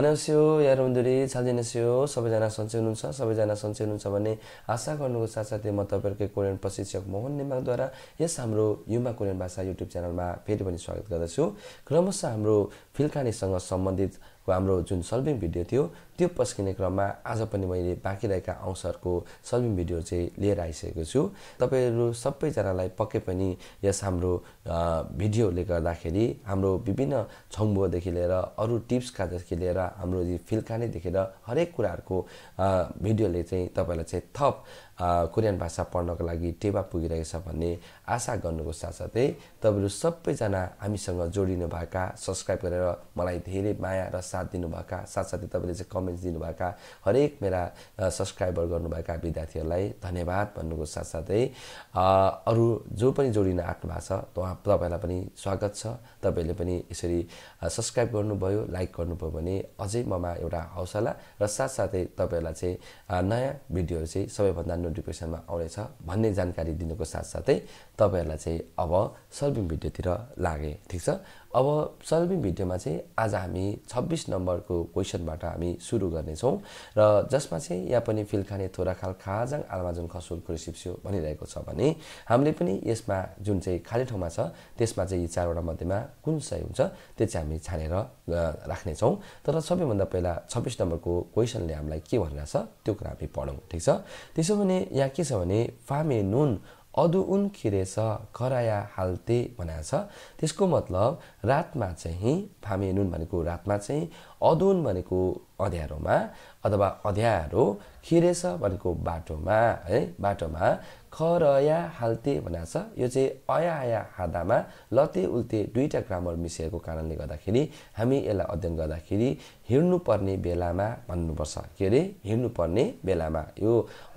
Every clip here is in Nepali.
अन्यस्यो या रुन्दुरी छालजिनस्यो सबैजना सन्चै हुनुहुन्छ सबैजना सन्चै हुनुहुन्छ भन्ने आशा गर्नुको साथसाथै म तपाईँहरूकै कोरियन प्रशिक्षक मोहन नेमाकद्वारा यस हाम्रो युमा कोरियन भाषा युट्युब च्यानलमा फेरि पनि स्वागत गर्दछु क्रमशः हाम्रो फिल्कानीसँग सम्बन्धित हाम्रो जुन सल्भिङ भिडियो थियो त्यो पस्किने क्रममा आज पनि मैले बाँकी रहेका अंशहरूको सर्भिङ भिडियो चाहिँ लिएर आइसकेको छु तपाईँहरू सबैजनालाई पक्कै पनि यस हाम्रो भिडियोले गर्दाखेरि हाम्रो विभिन्न छङ्बुदेखि लिएर अरू टिप्सका देखि लिएर हाम्रो नै देखेर हरेक कुराहरूको भिडियोले चाहिँ तपाईँलाई चाहिँ थप कोरियन भाषा पढ्नको लागि टेवा पुगिरहेछ भन्ने आशा गर्नुको साथसाथै तपाईँहरू सबैजना हामीसँग जोडिनु भएका सब्सक्राइब गरेर मलाई धेरै माया र साथ दिनुभएका साथसाथै तपाईँले चाहिँ कमेन्ट कमेन्ट्स दिनुभएका हरेक मेरा सब्सक्राइबर गर्नुभएका विद्यार्थीहरूलाई धन्यवाद भन्नुको साथसाथै अरू जो पनि जोडिन आँट्नु भएको छ उहाँ तपाईँलाई पनि स्वागत छ तपाईँले पनि यसरी सब्सक्राइब गर्नुभयो लाइक गर्नुभयो भने अझै ममा एउटा हौसला र साथसाथै तपाईँहरूलाई चाहिँ नयाँ भिडियोहरू चाहिँ सबैभन्दा नोटिफिकेसनमा आउनेछ भन्ने जानकारी दिनुको साथसाथै तपाईँहरूलाई चाहिँ अब सल्भिङ भिडियोतिर लागे ठिक छ अब सल्भिङ भिडियोमा चाहिँ आज हामी छब्बिस नम्बरको क्वेसनबाट हामी सुरु गर्नेछौँ र जसमा चाहिँ यहाँ पनि फिलखाने थोराखाल खाजाङ आलमाजुन खसुल रिसिप्सियो भनिरहेको छ भने हामीले पनि यसमा जुन चाहिँ खाली ठाउँमा छ त्यसमा चाहिँ यी चारवटा मध्येमा कुन सही हुन्छ त्यो चाहिँ हामी छानेर राख्नेछौँ तर सबैभन्दा पहिला छब्बिस नम्बरको क्वेसनले हामीलाई के भनेर छ त्यो कुरा हामी पढौँ ठिक छ त्यसो भने यहाँ के छ भने फामे नुन उन खिरेछ कराया हाल्ते भनेको छ त्यसको मतलब रातमा चाहिँ फामेनुन भनेको रातमा चाहिँ अदुन भनेको अँध्यारोमा अथवा अँध्यारो खिरेस भनेको बाटोमा है बाटोमा खरया हाल्ते भनेको छ यो चाहिँ अया आया हादामा लते उल्ते दुईवटा ग्रामर मिसिएको कारणले गर्दाखेरि हामी यसलाई अध्ययन गर्दाखेरि हिँड्नुपर्ने बेलामा भन्नुपर्छ के अरे हिँड्नुपर्ने बेलामा यो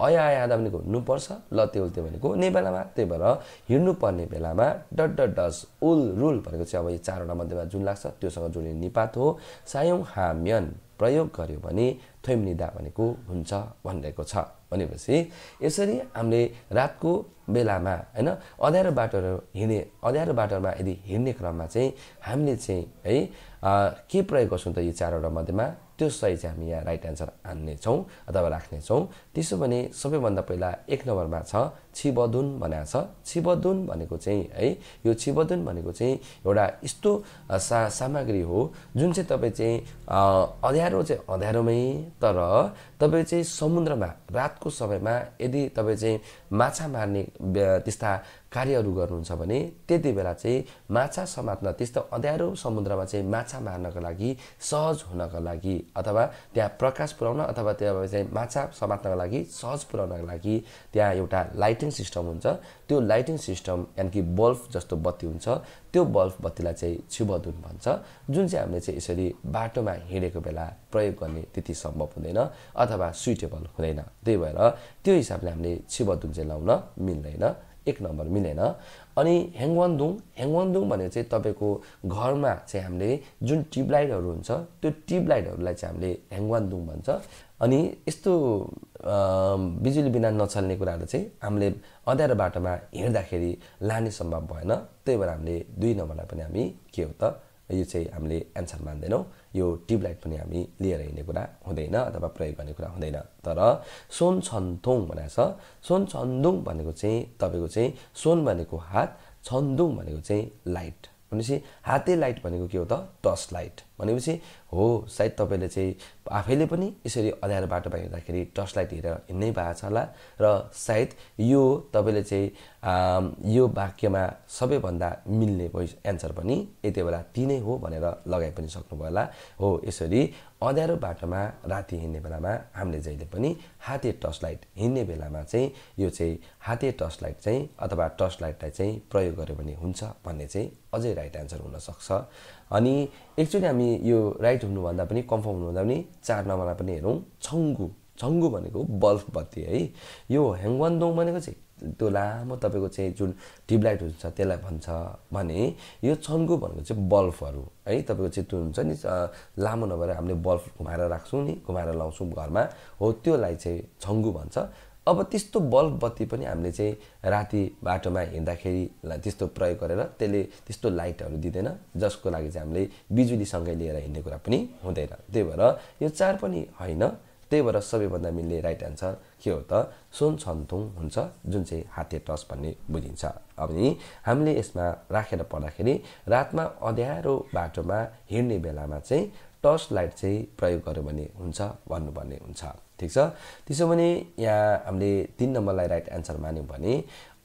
अया आया हादा भनेको हुनुपर्छ लते उल्ते भनेको हुने बेलामा त्यही भएर हिँड्नुपर्ने बेलामा डड डस उल रुल भनेको चाहिँ अब यो चारवटा मध्येमा जुन लाग्छ त्योसँग जोडिने निपात हो सायौँ हाम्यन प्रयोग गर्यो भने निदा भनेको हुन्छ भनिरहेको छ भनेपछि यसरी हामीले रातको बेलामा होइन अँध्यारो बाटोहरू हिँड्ने अँध्यारो बाटोमा यदि हिँड्ने क्रममा चाहिँ हामीले चाहिँ है के प्रयोग गर्छौँ त यी चारवटा मध्येमा त्यो सही चाहिँ हामी यहाँ राइट एन्सर हान्नेछौँ अथवा राख्नेछौँ त्यसो भने सबैभन्दा पहिला एक नम्बरमा छ छिबदुन भनेको छ छिबदुन भनेको चाहिँ है यो छिबदुन भनेको चाहिँ एउटा यस्तो सा सामग्री हो जुन चाहिँ तपाईँ चाहिँ अँध्यारो चाहिँ अँध्यारोमै तर तपाईँ चाहिँ समुद्रमा रातको समयमा यदि तपाईँ चाहिँ माछा मार्ने त्यस्ता कार्यहरू गर्नुहुन्छ भने त्यति बेला चाहिँ माछा समात्न त्यस्तो अँध्यारो समुद्रमा चाहिँ माछा मार्नको लागि सहज हुनको लागि अथवा त्यहाँ प्रकाश पुर्याउन अथवा त्यहाँ चाहिँ माछा समात्नको लागि सहज पुर्याउनको लागि त्यहाँ एउटा लाइटिङ सिस्टम हुन्छ त्यो लाइटिङ सिस्टम यानि कि बल्ब जस्तो बत्ती हुन्छ त्यो बल्ब बत्तीलाई चाहिँ छिबधुन भन्छ जुन चाहिँ हामीले चाहिँ यसरी बाटोमा हिँडेको बेला प्रयोग गर्ने त्यति सम्भव हुँदैन अथवा सुइटेबल हुँदैन त्यही भएर त्यो हिसाबले हामीले छिबधुन चाहिँ लाउन मिल्दैन एक नम्बर मिलेन अनि हेङवानदुङ हेङवानदुङ भने चाहिँ तपाईँको घरमा चाहिँ हामीले जुन ट्युबलाइटहरू हुन्छ त्यो ट्युबलाइटहरूलाई चाहिँ हामीले हेङवानदुङ भन्छ अनि यस्तो बिजुली बिना नचल्ने कुराहरू चाहिँ हामीले अँध्यारो बाटोमा हिँड्दाखेरि लाने सम्भव भएन त्यही भएर हामीले दुई नम्बरलाई पनि हामी के हो त यो चाहिँ हामीले एन्सर मान्दैनौँ यो ट्युबलाइट पनि हामी लिएर हिँड्ने कुरा हुँदैन अथवा प्रयोग गर्ने कुरा हुँदैन तर सोन छन्दोङ भनेको छ सोन छन्दोङ भनेको चाहिँ तपाईँको चाहिँ सोन भनेको हात छन्दोङ भनेको चाहिँ लाइट भनेपछि हाते लाइट भनेको के हो त टर्च लाइट भनेपछि हो सायद तपाईँले चाहिँ आफैले पनि यसरी अँध्यारो बाटोमा हिँड्दाखेरि टर्च लाइट हेरेर हिँड्नै भएको छ होला र सायद यो तपाईँले चाहिँ यो वाक्यमा सबैभन्दा मिल्ने भोइस एन्सर पनि यति बेला तिनै हो भनेर लगाइ पनि सक्नुभयो होला हो यसरी अँध्यारो बाटोमा राति हिँड्ने बेलामा हामीले जहिले पनि हाते टर्च लाइट हिँड्ने बेलामा चाहिँ यो चाहिँ हाते टर्च लाइट चाहिँ अथवा टर्च लाइटलाई चाहिँ प्रयोग गर्यो भने हुन्छ भन्ने चाहिँ अझै राइट एन्सर हुनसक्छ अनि एक्चुली हामी यो राइट हुनुभन्दा पनि कन्फर्म हुनुभन्दा पनि चार नम्बरमा पनि हेरौँ छङ्गु छङ्गु भनेको बल्ब बत्ती है यो हेङवान्दोङ भनेको चाहिँ त्यो लामो तपाईँको चाहिँ जुन ट्युबलाइट हुन्छ त्यसलाई भन्छ भने यो छन्गु भनेको चाहिँ बल्बहरू है तपाईँको चाहिँ त्यो हुन्छ नि लामो नभएर हामीले बल्ब घुमाएर राख्छौँ नि घुमाएर लाउँछौँ घरमा हो त्योलाई चाहिँ छङ्गु भन्छ अब त्यस्तो बल्ब बत्ती पनि हामीले चाहिँ राति बाटोमा हिँड्दाखेरि त्यस्तो प्रयोग गरेर त्यसले त्यस्तो लाइटहरू दिँदैन जसको लागि चाहिँ हामीले बिजुलीसँगै लिएर हिँड्ने कुरा पनि हुँदैन त्यही भएर यो चार पनि होइन त्यही भएर सबैभन्दा मिल्ने राइट एन्सर के हो त सुन छन्थुङ हुन्छ जुन चाहिँ हाते टस भन्ने बुझिन्छ अनि हामीले यसमा राखेर पढ्दाखेरि रातमा अँध्यारो बाटोमा हिँड्ने बेलामा चाहिँ टर्च लाइट चाहिँ प्रयोग गर्यो भने हुन्छ भन्नुपर्ने हुन्छ ठिक छ त्यसो भने यहाँ हामीले तिन नम्बरलाई राइट एन्सर मान्यौँ भने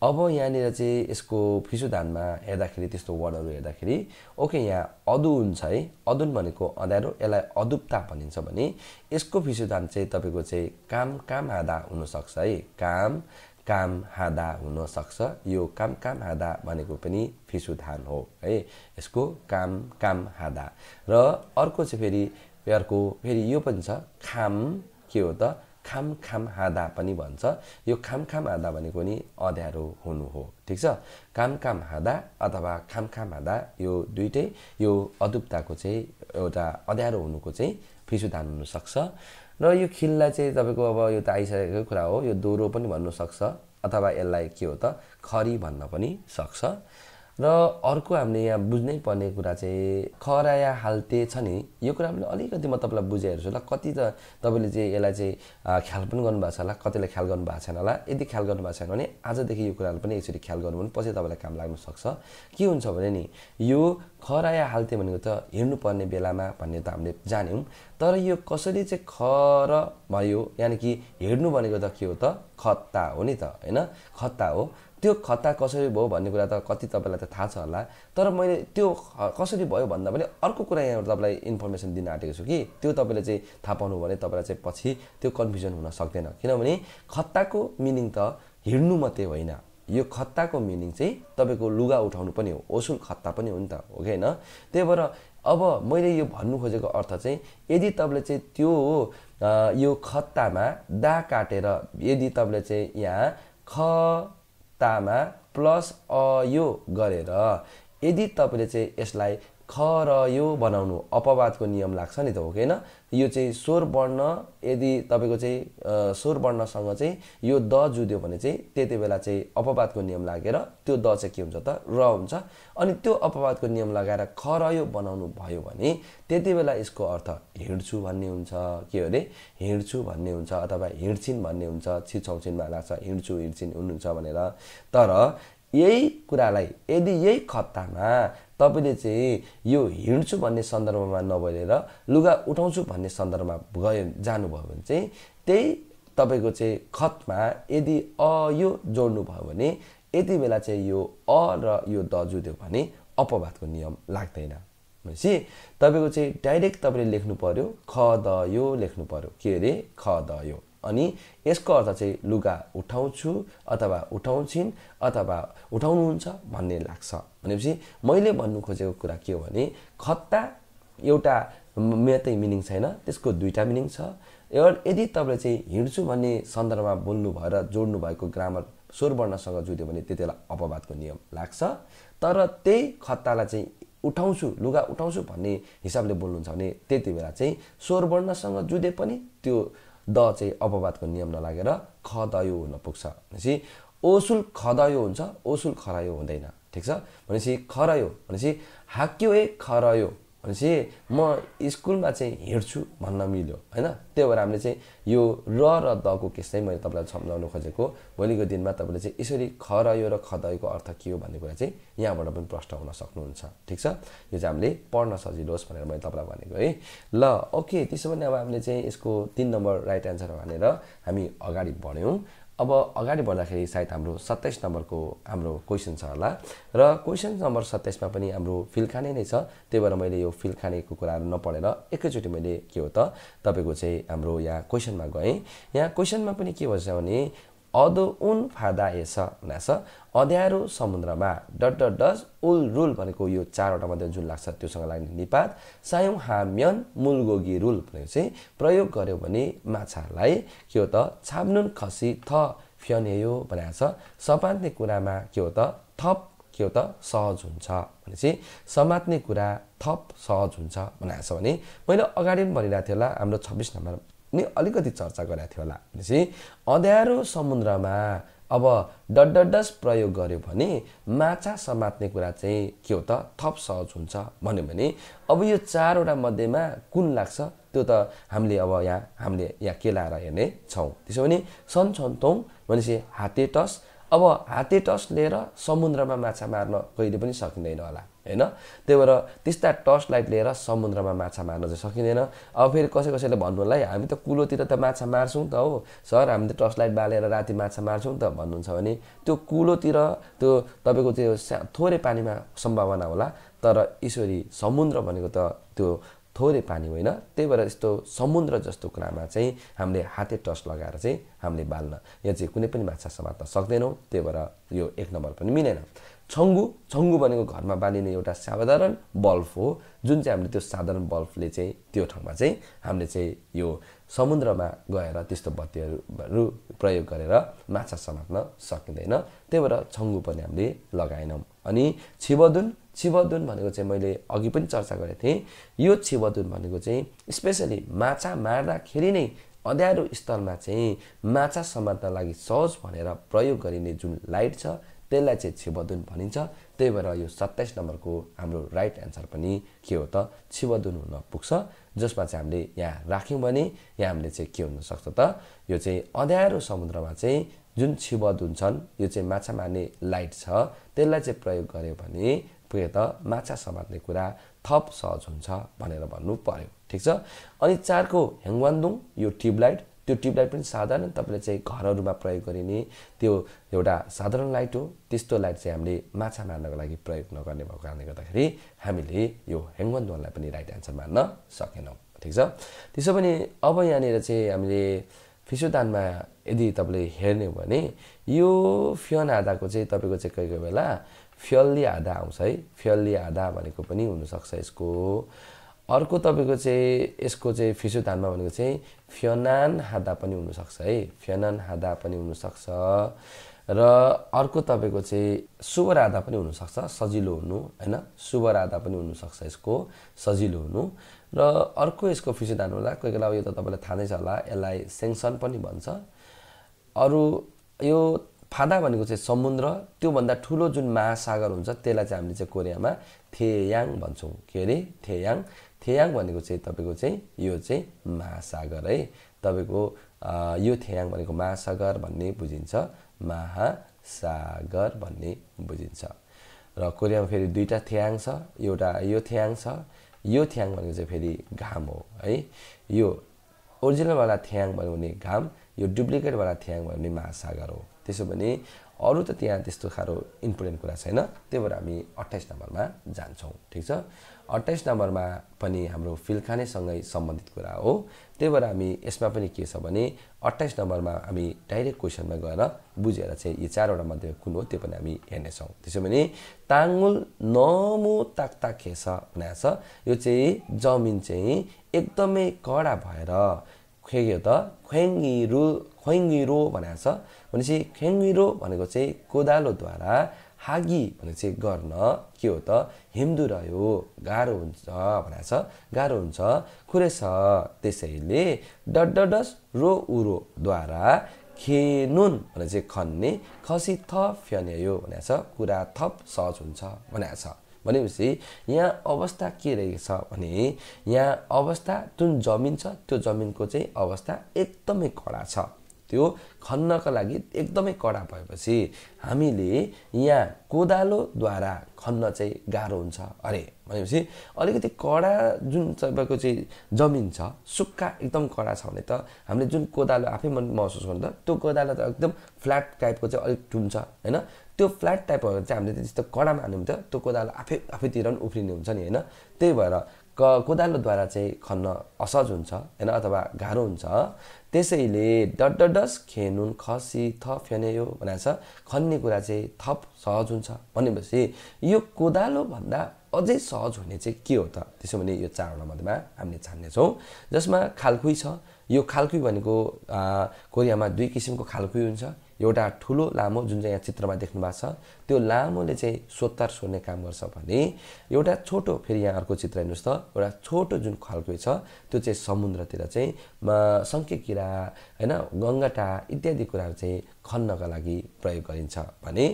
अब यहाँनिर चाहिँ यसको फिसुधानमा हेर्दाखेरि त्यस्तो वर्डहरू हेर्दाखेरि ओके यहाँ अदु हुन्छ है अदुन भनेको अँध्यारो यसलाई अदुप्ता भनिन्छ भने यसको फिसुधान चाहिँ तपाईँको चाहिँ काम काम आधा हुनसक्छ है काम काम हादा हुनसक्छ यो काम काम हादा भनेको पनि फिसुधान हो है यसको काम काम हादा र अर्को चाहिँ फेरि अर्को फेरि यो पनि छ खाम के हो त खाम खाम हाँदा पनि भन्छ यो खाम खाम हाँदा भनेको नि अध्यारो हुनु हो ठिक छ काम काम हाँदा अथवा खाम खाम हाँदा यो दुइटै यो अधुप्ताको चाहिँ एउटा अँध्यारो हुनुको चाहिँ फिसुदान हुनसक्छ र यो खिललाई चाहिँ तपाईँको अब यो त आइसकेकै कुरा हो यो दोहोरो पनि भन्नुसक्छ अथवा यसलाई के हो त खरी भन्न पनि सक्छ र अर्को हामीले यहाँ बुझ्नै पर्ने कुरा चाहिँ खराया हाल्ते छ नि यो कुरा पनि अलिकति म तपाईँलाई छु ल कति त तपाईँले चाहिँ यसलाई चाहिँ ख्याल पनि गर्नुभएको छ होला कतिलाई ख्याल गर्नुभएको छैन होला यदि ख्याल गर्नुभएको छैन भने आजदेखि यो कुराहरू पनि एकचोटि ख्याल गर्नु भने पछि तपाईँलाई काम लाग्न सक्छ के हुन्छ भने नि यो खराया हाल्ते भनेको त हिँड्नुपर्ने बेलामा भन्ने त हामीले जान्यौँ तर यो कसरी चाहिँ खर भयो यानि कि हिँड्नु भनेको त के हो त खत्ता हो नि त होइन खत्ता हो त्यो खत्ता कसरी भयो भन्ने कुरा त कति तपाईँलाई त थाहा छ होला तर मैले त्यो कसरी भयो भन्दा पनि अर्को कुरा यहाँबाट तपाईँलाई इन्फर्मेसन दिन आँटेको छु कि त्यो तपाईँले चाहिँ थाहा पाउनु भने तपाईँलाई चाहिँ पछि त्यो कन्फ्युजन हुन सक्दैन किनभने खत्ताको मिनिङ त हिँड्नु मात्रै होइन यो खत्ताको मिनिङ चाहिँ तपाईँको लुगा उठाउनु पनि हो ओसुल खत्ता पनि हो नि त हो कि होइन त्यही भएर अब मैले यो भन्नु खोजेको अर्थ चाहिँ यदि तपाईँले चाहिँ त्यो यो खत्तामा दा काटेर यदि तपाईँले चाहिँ यहाँ ख तामा प्लस अ यो गरेर यदि तपाईँले चाहिँ यसलाई ख र यो बनाउनु अपवादको नियम लाग्छ नि त हो होइन यो चाहिँ स्वर वर्ण यदि तपाईँको चाहिँ स्वर वर्णसँग चाहिँ यो द जुद्यो भने चाहिँ त्यति बेला चाहिँ अपवादको नियम लागेर त्यो द चाहिँ के हुन्छ त र हुन्छ अनि त्यो अपवादको नियम लगाएर ख र यो बनाउनु भयो भने त्यति बेला यसको अर्थ हिँड्छु भन्ने हुन्छ के अरे हिँड्छु भन्ने हुन्छ अथवा हिँड्छिन् भन्ने हुन्छ छिछौछिनमा लाग्छ हिँड्छु हिँड्छिन् हुनुहुन्छ भनेर तर यही कुरालाई यदि यही खत्तामा तपाईँले चाहिँ यो हिँड्छु भन्ने सन्दर्भमा नभएर लुगा उठाउँछु भन्ने सन्दर्भमा गयो जानुभयो भने चाहिँ त्यही तपाईँको चाहिँ खतमा यदि अ यो जोड्नुभयो भने यति बेला चाहिँ यो अ र यो द जुद्यो भने अपवादको नियम लाग्दैन भनेपछि तपाईँको चाहिँ डाइरेक्ट तपाईँले लेख्नु पऱ्यो ख द यो लेख्नु पऱ्यो के अरे ख द यो अनि यसको अर्थ चाहिँ लुगा उठाउँछु अथवा उठाउँछिन् अथवा उठाउनुहुन्छ भन्ने लाग्छ भनेपछि मैले भन्नु खोजेको कुरा के हो भने खत्ता एउटा मात्रै मिनिङ छैन त्यसको दुईवटा मिनिङ छ यदि तपाईँले चाहिँ हिँड्छु भन्ने सन्दर्भमा बोल्नु भएर जोड्नु भएको ग्रामर स्वरवर्णसँग जुट्यो भने त्यति बेला अपवादको नियम लाग्छ तर त्यही खत्तालाई चाहिँ उठाउँछु लुगा उठाउँछु भन्ने हिसाबले बोल्नुहुन्छ भने त्यति बेला चाहिँ स्वरवर्णसँग जुधे पनि त्यो द चाहिँ अपवादको नियम नलागेर खदयो हुन पुग्छ भनेपछि ओसुल खदयो हुन्छ ओसुल खरायो हुँदैन ठिक छ भनेपछि खरायो भनेपछि हाक्यो ए खरायो भनेपछि म स्कुलमा चाहिँ हिँड्छु भन्न मिल्यो होइन त्यही भएर हामीले चाहिँ यो र र दको केस चाहिँ मैले तपाईँलाई सम्झाउनु खोजेको भोलिको दिनमा तपाईँले चाहिँ यसरी ख र यो र खदयको अर्थ के हो भन्ने कुरा चाहिँ यहाँबाट पनि प्रश्न हुन सक्नुहुन्छ ठिक छ यो चाहिँ हामीले पढ्न सजिलो होस् भनेर मैले तपाईँलाई भनेको है ल ओके त्यसो भने अब हामीले चाहिँ यसको तिन नम्बर राइट एन्सर भनेर हामी अगाडि बढ्यौँ अब अगाडि बढ्दाखेरि सायद हाम्रो सत्ताइस नम्बरको हाम्रो क्वेसन छ होला र क्वेसन नम्बर सत्ताइसमा पनि हाम्रो फिल्खाने नै छ त्यही भएर मैले यो फिल्खानेको कुराहरू नपढेर एकैचोटि मैले के हो त तपाईँको चाहिँ हाम्रो यहाँ क्वेसनमा गएँ यहाँ क्वेसनमा पनि के भन्छ भने अदो उन फादाएस छ अँध्यारो समुद्रमा डट डट डज उल रुल भनेको यो चारवटा मध्ये जुन लाग्छ त्योसँग लाग्ने निपात सायौँ हाम्यन मुलगोगी रुल भनेको चाहिँ प्रयोग गर्यो भने माछाहरूलाई के हो त छाप्नुन खसी थ फ्यनेयो भनेको छ समात्ने कुरामा के हो त थप के हो त सहज हुन्छ भनेपछि समात्ने कुरा थप सहज हुन्छ भनेको छ भने मैले अगाडि पनि भनिरहेको थिएँ होला हाम्रो छब्बिस नम्बर नि अलिकति चर्चा गरेको थियो होला भनेपछि अँध्यारो समुद्रमा अब डडस प्रयोग गर्यो भने माछा समात्ने कुरा चाहिँ के हो त थप सहज हुन्छ भन्यो भने अब यो चारवटा मध्येमा कुन लाग्छ त्यो त हामीले अब यहाँ हामीले यहाँ के लाएर हेर्ने छौँ त्यसो भने सन् भनेपछि हाते अब हातेटस लिएर समुद्रमा माछा मार्न कहिले पनि सकिँदैन होला होइन त्यही भएर त्यस्ता टर्च लाइट लिएर समुद्रमा माछा मार्न चाहिँ सकिँदैन अब फेरि कसै कसैले भन्नुलाई हामी त कुलोतिर त माछा मार्छौँ त हो सर हामी त टर्च लाइट बालेर राति माछा मार्छौँ त भन्नुहुन्छ भने त्यो कुलोतिर त्यो तपाईँको त्यो थोरै पानीमा सम्भावना होला तर यसरी समुद्र भनेको त त्यो थोरै पानी होइन त्यही भएर यस्तो समुद्र जस्तो कुरामा चाहिँ हामीले हाते टर्च लगाएर चाहिँ हामीले बाल्न यो चाहिँ कुनै पनि माछा समात्न सक्दैनौँ त्यही भएर यो एक नम्बर पनि मिलेन छङ्गु छङ्गु भनेको घरमा बाँधिने एउटा साधारण बल्ब हो जुन चाहिँ हामीले त्यो साधारण बल्बले चाहिँ त्यो ठाउँमा चाहिँ हामीले चाहिँ यो समुद्रमा गएर त्यस्तो बत्तीहरू प्रयोग गरेर माछा समात्न सकिँदैन त्यही भएर छङ्गु पनि हामीले लगाएनौँ अनि छिबदुन छिबदुन भनेको चाहिँ मैले अघि पनि चर्चा गरेको थिएँ यो छिबदुन भनेको चाहिँ स्पेसली माछा मार्दाखेरि नै अँध्यारो स्थलमा चाहिँ माछा समात्न लागि सहज भनेर प्रयोग गरिने जुन लाइट छ त्यसलाई चाहिँ छिबदुन भनिन्छ त्यही भएर यो सत्ताइस नम्बरको हाम्रो राइट एन्सर पनि के हो त छिवदुन हुन पुग्छ जसमा चाहिँ हामीले यहाँ राख्यौँ भने यहाँ हामीले चाहिँ के हुनसक्छ त यो चाहिँ अँध्यारो समुद्रमा चाहिँ जुन छिवदुन छन् यो चाहिँ माछा मार्ने लाइट छ त्यसलाई चाहिँ प्रयोग गर्यो भने पुगे त माछा समात्ने कुरा थप सहज हुन्छ भनेर भन्नु पर्यो ठिक छ अनि चारको हेङवान्दुङ यो ट्युबलाइट त्यो ट्युबलाइट पनि साधारण तपाईँले चाहिँ घरहरूमा प्रयोग गरिने त्यो एउटा साधारण लाइट हो त्यस्तो लाइट चाहिँ हामीले माछा मार्नको लागि प्रयोग नगर्ने भएको कारणले गर्दाखेरि हामीले यो हेङ्गन धुवनलाई पनि राइट एन्सर मान्न सकेनौँ ठिक छ त्यसो भने अब यहाँनिर चाहिँ हामीले फिसोदानमा यदि तपाईँले हेर्ने हो भने यो फ्यन आधाको चाहिँ तपाईँको चाहिँ कोही कोही बेला फ्यल्ली आधा आउँछ है फ्यल्ली आधा भनेको पनि हुनसक्छ यसको अर्को तपाईँको चाहिँ यसको चाहिँ फिसु धानमा भनेको चाहिँ फ्यनान हादा पनि हुनसक्छ है फ्यनान हादा पनि हुनसक्छ र अर्को तपाईँको चाहिँ शुभ राधा पनि हुनसक्छ सजिलो हुनु होइन शुभ राधा पनि हुनसक्छ यसको सजिलो हुनु र अर्को यसको फिसु धान होला कोही बेला यो त तपाईँलाई थाहा नै छ होला यसलाई सेङ्सन पनि भन्छ अरू यो फादा भनेको चाहिँ समुद्र त्योभन्दा ठुलो जुन महासागर हुन्छ त्यसलाई चाहिँ हामीले चाहिँ कोरियामा थेयाङ भन्छौँ के अरे थेयाङ थेयाङ भनेको चाहिँ तपाईँको चाहिँ यो चाहिँ महासागर है तपाईँको यो थेयाङ भनेको महासागर भन्ने बुझिन्छ महासागर भन्ने बुझिन्छ र कोरियामा फेरि दुईवटा थ्याङ छ एउटा यो थ्याङ छ यो थ्याङ भनेको चाहिँ फेरि घाम हो है यो ओरिजिनलवाला थ्याङ भन्यो भने घाम यो डुप्लिकेटवाला थ्याङ भन्यो भने महासागर हो त्यसो भने अरू त त्यहाँ त्यस्तो खारो इम्पोर्टेन्ट कुरा छैन त्यही भएर हामी अट्ठाइस नम्बरमा जान्छौँ ठिक छ अट्ठाइस नम्बरमा पनि हाम्रो फिलखानेसँगै सम्बन्धित कुरा हो त्यही भएर हामी यसमा पनि के छ भने अट्ठाइस नम्बरमा हामी डाइरेक्ट क्वेसनमा गएर बुझेर चाहिँ यी चारवटा मध्ये कुन हो त्यो पनि हामी हेर्नेछौँ त्यसो भने ताङ्गुल नमु ताक्ता खेस भनेको छ यो चाहिँ जमिन चाहिँ एकदमै कडा भएर खेग्यो त ख्वेङ्गिरु ख्वेङ्गिरो भनेको छ भनेपछि ख्वेङ्गिरो भनेको चाहिँ कोदालोद्वारा हागी भनेर चाहिँ गर्न के हो त हिन्दू रह्यो गाह्रो हुन्छ भनेर छ गाह्रो हुन्छ छ त्यसैले डडस रो उरोद्वारा खेनुन भने चाहिँ खन्ने खसी थप फ्यन्यायो भनेको छ कुरा थप सहज हुन्छ भनेको छ भनेपछि यहाँ अवस्था के रहेछ भने यहाँ अवस्था जुन जमिन छ त्यो जमिनको चाहिँ अवस्था एकदमै कडा छ त्यो खन्नको लागि एकदमै कडा भएपछि हामीले यहाँ कोदालोद्वारा खन्न चाहिँ गाह्रो हुन्छ अरे भनेपछि अलिकति कडा जुन तपाईँको चाहिँ जमिन छ सुक्खा एकदम कडा छ भने त हामीले जुन कोदालो आफै मन महसुस गर्नु त त्यो कोदालो त एकदम फ्ल्याट टाइपको चाहिँ अलिक टुन्छ होइन त्यो फ्ल्याट टाइपहरू चाहिँ हामीले त्यस्तो कडामा हाल्नु त त्यो कोदालो आफै आफैतिर पनि उफ्रिने हुन्छ नि होइन त्यही भएर क कोदालोद्वारा चाहिँ खन्न असहज हुन्छ होइन अथवा गाह्रो हुन्छ त्यसैले डडडस खेनुन खसी थप यो भनेर छ खन्ने कुरा चाहिँ थप सहज हुन्छ भनेपछि यो कोदालोभन्दा अझै सहज हुने चाहिँ के हो त त्यसो भने यो चारवटा मध्येमा हामीले छान्नेछौँ जसमा खालखुई छ यो खालखुई भनेको कोरियामा दुई किसिमको खालखुई हुन्छ एउटा ठुलो लामो जुन चाहिँ यहाँ चित्रमा देख्नु भएको छ त्यो लामोले चाहिँ सोत्तर सोर्ने काम गर्छ भने एउटा छोटो फेरि यहाँ अर्को चित्र हेर्नुहोस् त एउटा छोटो जुन खालको छ त्यो चाहिँ समुद्रतिर चाहिँ सङ्ख्य किरा होइन गङ्गटा इत्यादि कुराहरू चाहिँ खन्नका लागि प्रयोग गरिन्छ भने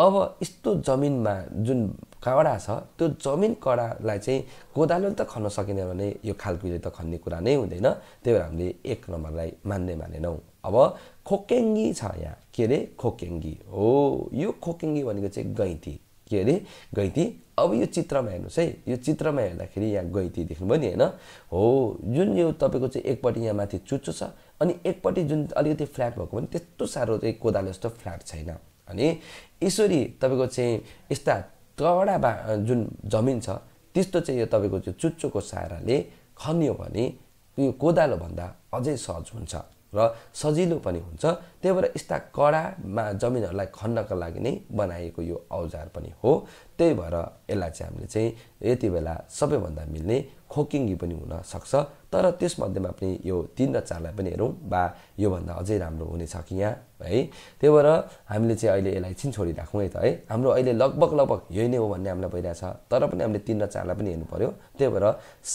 अब यस्तो जमिनमा जुन कडा छ त्यो जमिन कडालाई चाहिँ कोदालोले त खन्न सकिने भने यो खालकुले त खन्ने कुरा नै हुँदैन त्यही भएर हामीले एक नम्बरलाई मान्ने मानेनौँ अब खोकेङ्गी छ यहाँ के अरे खोकेङ्गी हो यो खोकेङ्गी भनेको चाहिँ गैँती के अरे गैँती अब यो चित्रमा हेर्नुहोस् है यो चित्रमा हेर्दाखेरि यहाँ गैँती देख्नुभयो नि होइन हो जुन यो तपाईँको चाहिँ एकपट्टि यहाँ माथि चुच्चो छ अनि एकपट्टि जुन अलिकति फ्ल्याट भएको पनि त्यस्तो साह्रो चाहिँ कोदालो जस्तो फ्ल्याट छैन अनि यसरी तपाईँको चाहिँ यस्ता कडा बा जुन जमिन छ त्यस्तो चाहिँ यो तपाईँको चाहिँ चुच्चोको सहाराले खन्यो भने यो कोदालोभन्दा अझै सहज हुन्छ र सजिलो पनि हुन्छ त्यही भएर यस्ता कडामा जमिनहरूलाई खन्नका लागि नै बनाएको यो औजार पनि हो त्यही भएर यसलाई चाहिँ हामीले चाहिँ यति बेला सबैभन्दा मिल्ने खोकिङ्गी पनि हुनसक्छ तर त्यसमध्येमा पनि यो तिन र चारलाई पनि हेरौँ वा योभन्दा अझै राम्रो हुनेछ कि यहाँ है त्यही भएर हामीले चाहिँ अहिले यसलाई छिन छोडिराखौँ है त है हाम्रो अहिले लगभग लगभग यही नै हो भन्ने हामीलाई भइरहेछ तर पनि हामीले तिन र चारलाई पनि हेर्नु पऱ्यो त्यही भएर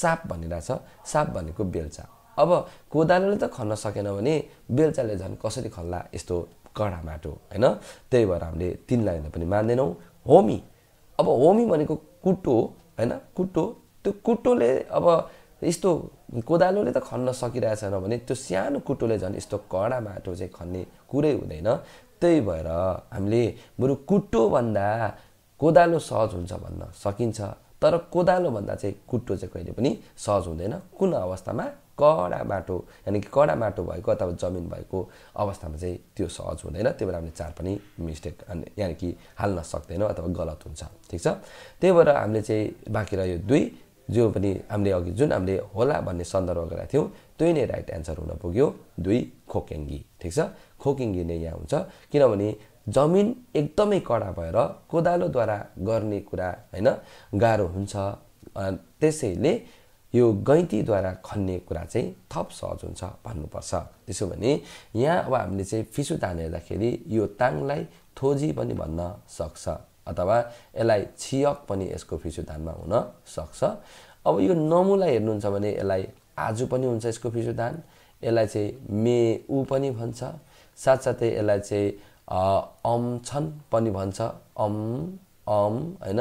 साप भनिरहेछ साप भनेको बेलचा अब कोदालोले त खन्न सकेन भने बेलचाले झन् कसरी खन्ला यस्तो कडा माटो होइन त्यही भएर हामीले तिन लाइनलाई पनि मान्दैनौँ होमी अब होमी भनेको कुटो होइन कुटो त्यो कुटोले अब यस्तो कोदालोले त खन्न सकिरहेछन भने त्यो सानो कुटोले झन् यस्तो कडा माटो चाहिँ खन्ने कुरै हुँदैन त्यही भएर हामीले बरु कुटोभन्दा कोदालो सहज हुन्छ भन्न सकिन्छ तर कोदालोभन्दा चाहिँ कुटो चाहिँ कहिले पनि सहज हुँदैन कुन अवस्थामा कडा माटो यानि कि कडा माटो भएको अथवा जमिन भएको अवस्थामा चाहिँ त्यो सहज हुँदैन त्यही भएर हामीले चार पनि मिस्टेक यानि कि हाल्न सक्दैनौँ अथवा गलत हुन्छ ठिक छ त्यही भएर हामीले चाहिँ बाँकी रह्यो दुई जो पनि हामीले अघि जुन हामीले होला भन्ने सन्दर्भ गरेका थियौँ त्यही नै राइट एन्सर हुन पुग्यो दुई खोकेङ्गी ठिक छ खोकेङ्गी नै यहाँ हुन्छ किनभने जमिन एकदमै कडा भएर कोदालोद्वारा गर्ने कुरा होइन गाह्रो हुन्छ त्यसैले यो गैँतीद्वारा खन्ने कुरा चाहिँ थप सहज हुन्छ भन्नुपर्छ त्यसो भने यहाँ अब हामीले चाहिँ फिसु तान हेर्दाखेरि यो ताङलाई थोजी पनि भन्न सक्छ अथवा यसलाई छियक पनि यसको फिसु तानमा हुन सक्छ अब यो नमुलाई हेर्नुहुन्छ भने यसलाई आजु पनि हुन्छ यसको फिसु तान यसलाई चाहिँ मे ऊ पनि भन्छ साथसाथै यसलाई चाहिँ अम छन् पनि भन्छ अम अम होइन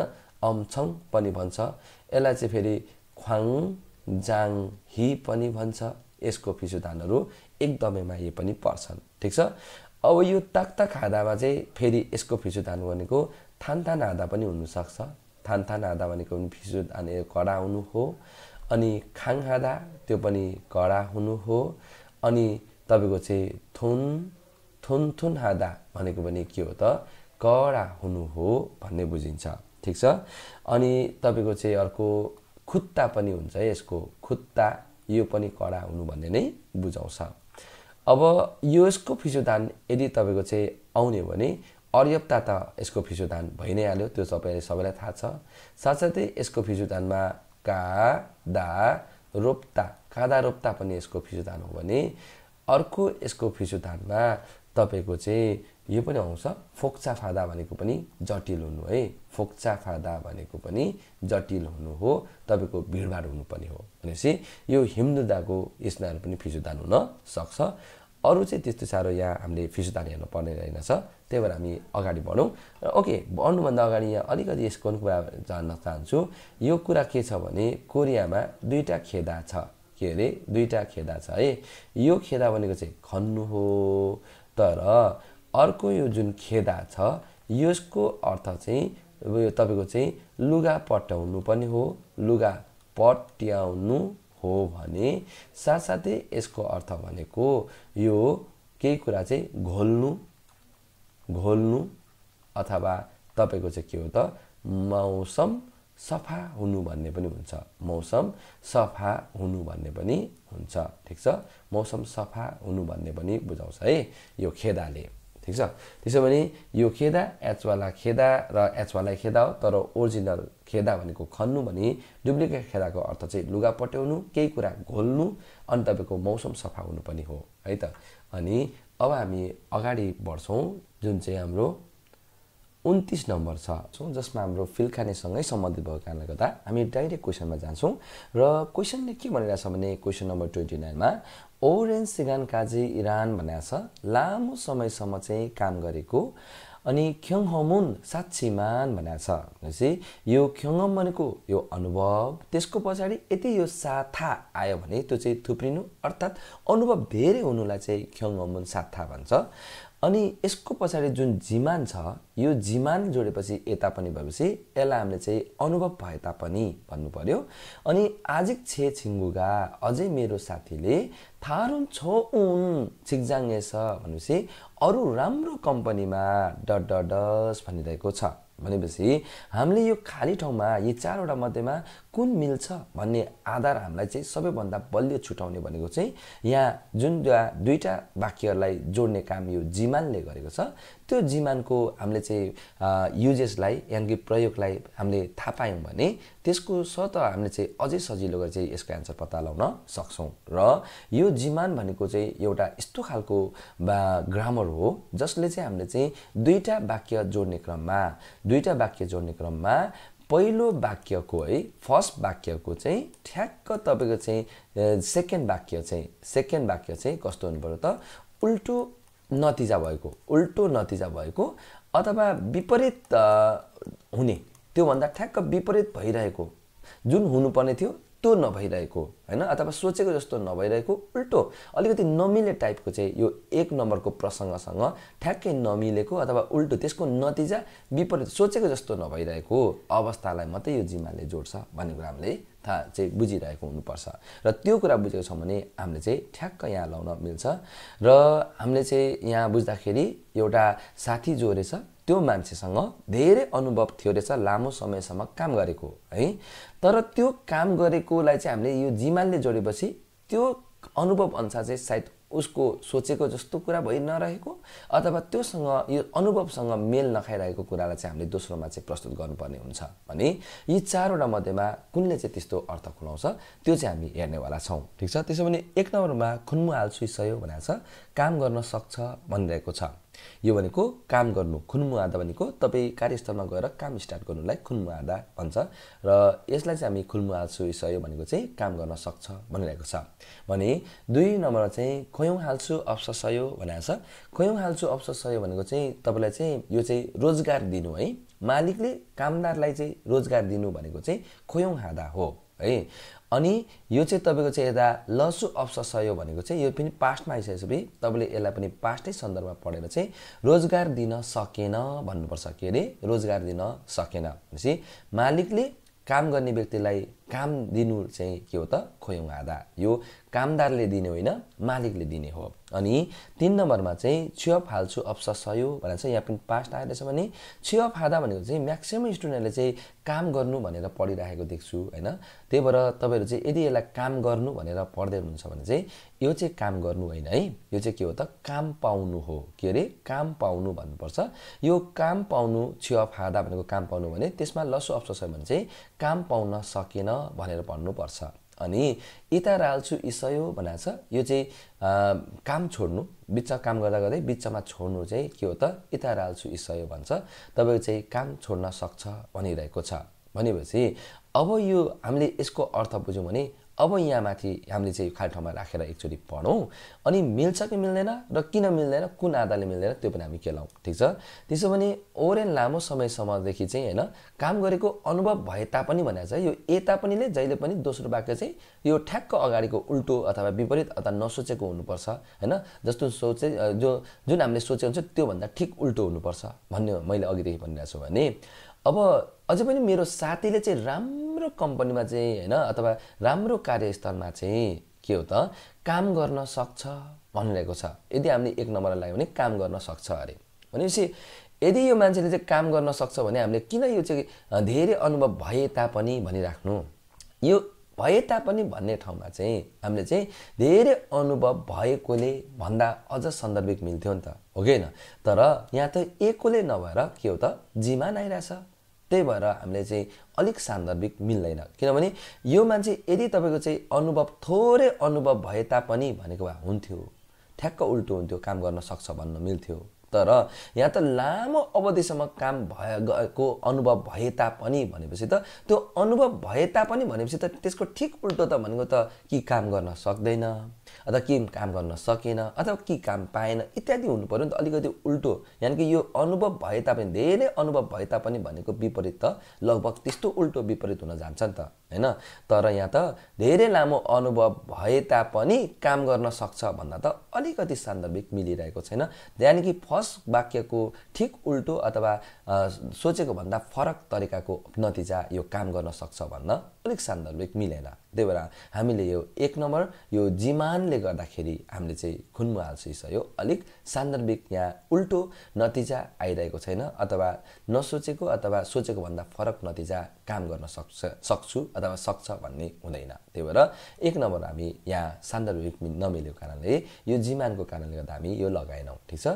अम छङ पनि भन्छ यसलाई चाहिँ फेरि ख्वाङ जाङ हि पनि भन्छ यसको फिसुदानहरू एकदमै यो पनि पर्छन् ठिक छ अब यो ताक ताक चाहिँ फेरि यसको फिसुदान भनेको थान थान हादा पनि हुनसक्छ थान थान हादा भनेको पनि धान कडा हुनु हो अनि खाङ हाँदा त्यो पनि कडा हुनु हो अनि तपाईँको चाहिँ थुन थुन थुन हादा भनेको पनि के हो त कडा हुनु हो भन्ने बुझिन्छ ठिक छ अनि तपाईँको चाहिँ अर्को खुत्ता पनि हुन्छ यसको खुत्ता यो पनि कडा हुनु भन्ने नै बुझाउँछ अब यो यसको फिसुदान यदि तपाईँको चाहिँ आउने भने अर्यप्ता त यसको फिसुदान भइ नै हाल्यो त्यो तपाईँले सबैलाई थाहा छ साथसाथै यसको फिसुदानमा का दा रोप्ता कादा रोप्ता पनि यसको फिसुदान हो भने अर्को यसको फिसुदानमा तपाईँको चाहिँ यो पनि आउँछ फोक्चा फादा भनेको पनि जटिल हुनु है फोक्चा फादा भनेको पनि जटिल हुनु हो तपाईँको भिडभाड हुनुपर्ने हो भनेपछि यो हिमदुदाको यसनाहरू पनि फिजुदान हुन सक्छ अरू चाहिँ त्यस्तो साह्रो यहाँ हामीले फिजुदान हेर्नु पर्ने रहेनछ त्यही भएर हामी अगाडि बढौँ र ओके बढ्नुभन्दा अगाडि यहाँ अलिकति यसको कुरा जान्न चाहन्छु यो कुरा के छ भने कोरियामा दुईवटा खेदा छ के अरे दुईवटा खेदा छ है यो खेदा भनेको चाहिँ खन्नु हो तर अर्को यो जुन खेदा छ यसको अर्थ चाहिँ यो तपाईँको चाहिँ लुगा पट्याउनु पनि हो लुगा पट्याउनु हो भने साथसाथै यसको अर्थ भनेको यो केही कुरा चाहिँ घोल्नु घोल्नु अथवा तपाईँको चाहिँ के हो त मौसम सफा हुनु भन्ने पनि हुन्छ मौसम सफा हुनु भन्ने पनि हुन्छ ठिक छ मौसम सफा हुनु भन्ने पनि बुझाउँछ है यो खेदाले ठिक छ त्यसो भने यो खेदा एचवाला खेदा र एचवालाई खेदा हो तर ओरिजिनल खेदा भनेको खन्नु भने डुप्लिकेट खेदाको अर्थ चाहिँ लुगा पट्याउनु केही कुरा घोल्नु अनि तपाईँको मौसम सफा हुनु पनि हो है त अनि अब हामी अगाडि बढ्छौँ जुन चाहिँ हाम्रो उन्तिस नम्बर छ जसमा हाम्रो फिलखानेसँगै सम्बन्धित भएको कारणले गर्दा हामी डाइरेक्ट क्वेसनमा जान्छौँ र क्वेसनले के भनिरहेछ भने क्वेसन नम्बर ट्वेन्टी नाइनमा ओरेन्ज सिगान काजी इरान भनेको छ लामो समयसम्म चाहिँ काम गरेको अनि ख्यङहमुन साक्षीमान भनेको छ भनेपछि यो ख्यङम भनेको यो अनुभव त्यसको पछाडि यति यो साथा आयो भने त्यो चाहिँ थुप्रिनु अर्थात् अनुभव धेरै हुनुलाई चाहिँ ख्यङहमुन साथा भन्छ अनि यसको पछाडि जुन जिमान छ यो जिमान जोडेपछि यता पनि भएपछि यसलाई हामीले चाहिँ अनुभव भए तापनि भन्नु पर्यो अनि आजिक छे छिङ्गुगा अझै मेरो साथीले थारुन छ उन छिक्जाङ छ भनेपछि अरू राम्रो कम्पनीमा डट डस भनिरहेको छ भनेपछि हामीले यो खाली ठाउँमा यी चारवटा मध्येमा कुन मिल्छ भन्ने आधार हामीलाई चाहिँ सबैभन्दा बलियो छुट्याउने भनेको चाहिँ यहाँ जुन दुईवटा वाक्यहरूलाई जोड्ने काम यो जिमानले गरेको छ त्यो जिमानको हामीले चाहिँ युजेसलाई यानि कि प्रयोगलाई हामीले थाहा पायौँ भने त्यसको स्वत हामीले चाहिँ अझै सजिलो गरेर चाहिँ यसको एन्सर पत्ता लगाउन सक्छौँ र यो जिमान भनेको चाहिँ एउटा यस्तो खालको ग्रामर हो जसले चाहिँ हामीले चाहिँ दुईवटा वाक्य जोड्ने क्रममा दुईवटा वाक्य जोड्ने क्रममा पहिलो वाक्यको है फर्स्ट वाक्यको चाहिँ ठ्याक्क तपाईँको चाहिँ सेकेन्ड वाक्य चाहिँ सेकेन्ड वाक्य चाहिँ कस्तो हुनु पऱ्यो त उल्टो नतिजा भएको उल्टो नतिजा भएको अथवा विपरीत हुने त्योभन्दा ठ्याक्क विपरीत भइरहेको जुन हुनुपर्ने थियो त्यो नभइरहेको होइन अथवा सोचेको जस्तो नभइरहेको उल्टो अलिकति नमिल्ने टाइपको चाहिँ यो एक नम्बरको प्रसङ्गसँग ठ्याक्कै नमिलेको अथवा उल्टो त्यसको नतिजा विपरीत सोचेको जस्तो नभइरहेको अवस्थालाई मात्रै यो जिम्माले जोड्छ भन्ने कुरा हामीले थाहा चाहिँ बुझिरहेको हुनुपर्छ र त्यो कुरा बुझेको छौँ भने हामीले चाहिँ ठ्याक्क यहाँ लाउन मिल्छ र हामीले चाहिँ यहाँ बुझ्दाखेरि एउटा साथी जो रहेछ त्यो मान्छेसँग धेरै अनुभव थियो रहेछ लामो समयसम्म काम गरेको है तर त्यो काम गरेकोलाई चाहिँ हामीले यो जिमानले जोडेपछि त्यो अनुभव अनुसार चाहिँ सायद उसको सोचेको जस्तो कुरा भइ नरहेको अथवा त्योसँग यो अनुभवसँग मेल नखाइरहेको कुरालाई चाहिँ हामीले दोस्रोमा चाहिँ प्रस्तुत गर्नुपर्ने हुन्छ भने यी चारवटा मध्येमा कुनले चाहिँ त्यस्तो अर्थ खुलाउँछ त्यो चाहिँ हामी हेर्नेवाला छौँ ठिक छ त्यसो भने एक नम्बरमा खुन्मु हाल्छु सयो भनेको छ काम गर्न सक्छ भनिरहेको छ यो भनेको काम गर्नु खुन्मु आधा भनेको तपाईँ कार्यस्थलमा गएर काम स्टार्ट गर्नुलाई खुन्मु आधा भन्छ र यसलाई चाहिँ हामी खुन्मु हाल्छु सय भनेको चाहिँ काम गर्न सक्छ भनिरहेको छ भने दुई नम्बरमा चाहिँ खोयौँ हाल्छु अप्स सयो भनेको छ खोयौँ हाल्छु अप्स सयो भनेको चाहिँ तपाईँलाई चाहिँ यो चाहिँ रोजगार दिनु है मालिकले कामदारलाई चाहिँ रोजगार दिनु भनेको चाहिँ खोयौँ हादा हो है अनि यो चाहिँ तपाईँको चाहिँ यता लसु अप्स सयो भनेको चाहिँ यो पनि पास्टमा आइसकेपछि तपाईँले यसलाई पनि पास्टै सन्दर्भमा पढेर चाहिँ रोजगार दिन सकेन भन्नुपर्छ के अरे रोजगार दिन सकेन भनेपछि मालिकले काम गर्ने व्यक्तिलाई काम दिनु चाहिँ के हो त खोयौँ आधा यो कामदारले दिने होइन मालिकले दिने हो अनि तिन नम्बरमा चाहिँ छियो फाल्छु अवसर सयो भनेर चाहिँ यहाँ पनि पास्ट आइरहेछ भने छियो फाल्दा भनेको चाहिँ म्याक्सिमम् स्टुडेन्टले चाहिँ काम गर्नु भनेर पढिरहेको देख्छु होइन त्यही भएर तपाईँहरू चाहिँ यदि यसलाई काम गर्नु भनेर पढ्दै हुनुहुन्छ भने चाहिँ यो चाहिँ काम गर्नु होइन है यो चाहिँ के हो त काम पाउनु हो के अरे काम पाउनु भन्नुपर्छ यो काम पाउनु छियो फाल्दा भनेको काम पाउनु भने त्यसमा लसो अप्सर सयो भने चाहिँ काम पाउन सकेन भनेर भन्नुपर्छ अनि यता राल्छु इसयो भनेको छ यो चाहिँ काम छोड्नु बिचमा काम गर्दा गर्दै बिचमा छोड्नु चाहिँ के हो त यता राल्छु इसयो भन्छ तपाईँको चाहिँ काम छोड्न सक्छ भनिरहेको छ भनेपछि अब यो हामीले यसको अर्थ बुझ्यौँ भने अब यहाँ माथि हामीले चाहिँ खाली ठाउँमा राखेर एकचोटि पढौँ अनि मिल्छ कि मिल्दैन र किन मिल्दैन कुन आधारले मिल्दैन त्यो पनि हामी केलाउँ ठिक छ त्यसो भने ओरेन लामो समयसम्मदेखि चाहिँ होइन काम गरेको अनुभव भए तापनि भनेर चाहिँ यो ए तापनिले जहिले पनि दोस्रो वाक्य चाहिँ यो ठ्याक्क अगाडिको उल्टो अथवा विपरीत अथवा नसोचेको हुनुपर्छ होइन जस्तो सोचे जो जुन हामीले सोचेको हुन्छ त्योभन्दा ठिक उल्टो हुनुपर्छ भन्ने मैले अघिदेखि भनिरहेको छु भने अब अझै पनि मेरो साथीले चाहिँ राम्रो कम्पनीमा चाहिँ होइन अथवा राम्रो कार्यस्थलमा चाहिँ के हो त काम गर्न सक्छ भनिरहेको छ यदि हामीले एक नम्बरलाई लाग्यो भने काम गर्न सक्छ अरे भनेपछि यदि यो मान्छेले चाहिँ काम गर्न सक्छ भने हामीले किन यो चाहिँ धेरै अनुभव भए तापनि भनिराख्नु यो भए तापनि भन्ने ठाउँमा चाहिँ हामीले चाहिँ धेरै अनुभव भएकोले भन्दा अझ सन्दर्भिक मिल्थ्यो नि त हो कि तर यहाँ त एकले नभएर के हो त जिमान आइरहेछ त्यही भएर हामीले चाहिँ अलिक सान्दर्भिक मिल्दैन किनभने यो मान्छे यदि तपाईँको चाहिँ अनुभव थोरै अनुभव भए तापनि भनेको भए हुन्थ्यो ठ्याक्क उल्टो हुन्थ्यो काम गर्न सक्छ भन्न मिल्थ्यो तर यहाँ त लामो अवधिसम्म काम भए गएको अनुभव भए तापनि भनेपछि त त्यो अनुभव भए तापनि भनेपछि त त्यसको ठिक उल्टो त भनेको त कि काम गर्न सक्दैन अथवा के काम गर्न सकेन अथवा के काम पाएन इत्यादि हुनु पऱ्यो नि त अलिकति उल्टो यानि कि यो अनुभव भए तापनि धेरै अनुभव भए तापनि भनेको विपरीत त लगभग त्यस्तो उल्टो विपरीत हुन जान्छ नि त होइन तर यहाँ त धेरै लामो अनुभव भए तापनि काम गर्न सक्छ भन्दा त अलिकति सान्दर्भिक मिलिरहेको छैन यानि कि फर्स्ट वाक्यको ठिक उल्टो अथवा सोचेको भन्दा फरक तरिकाको नतिजा यो काम गर्न सक्छ भन्न अलिक सान्दर्भिक मिलेन त्यही भएर हामीले यो एक नम्बर यो जिमानले गर्दाखेरि हामीले चाहिँ खुनमा हाल्सुइस यो अलिक सान्दर्भिक यहाँ उल्टो नतिजा आइरहेको छैन अथवा नसोचेको अथवा सोचेको भन्दा फरक नतिजा काम गर्न सक्छ सक्छु अथवा सक्छ भन्ने हुँदैन त्यही भएर एक नम्बर हामी यहाँ सान्दर्भिक नमिलेको कारणले यो जिमानको कारणले गर्दा हामी यो लगाएनौँ ठिक छ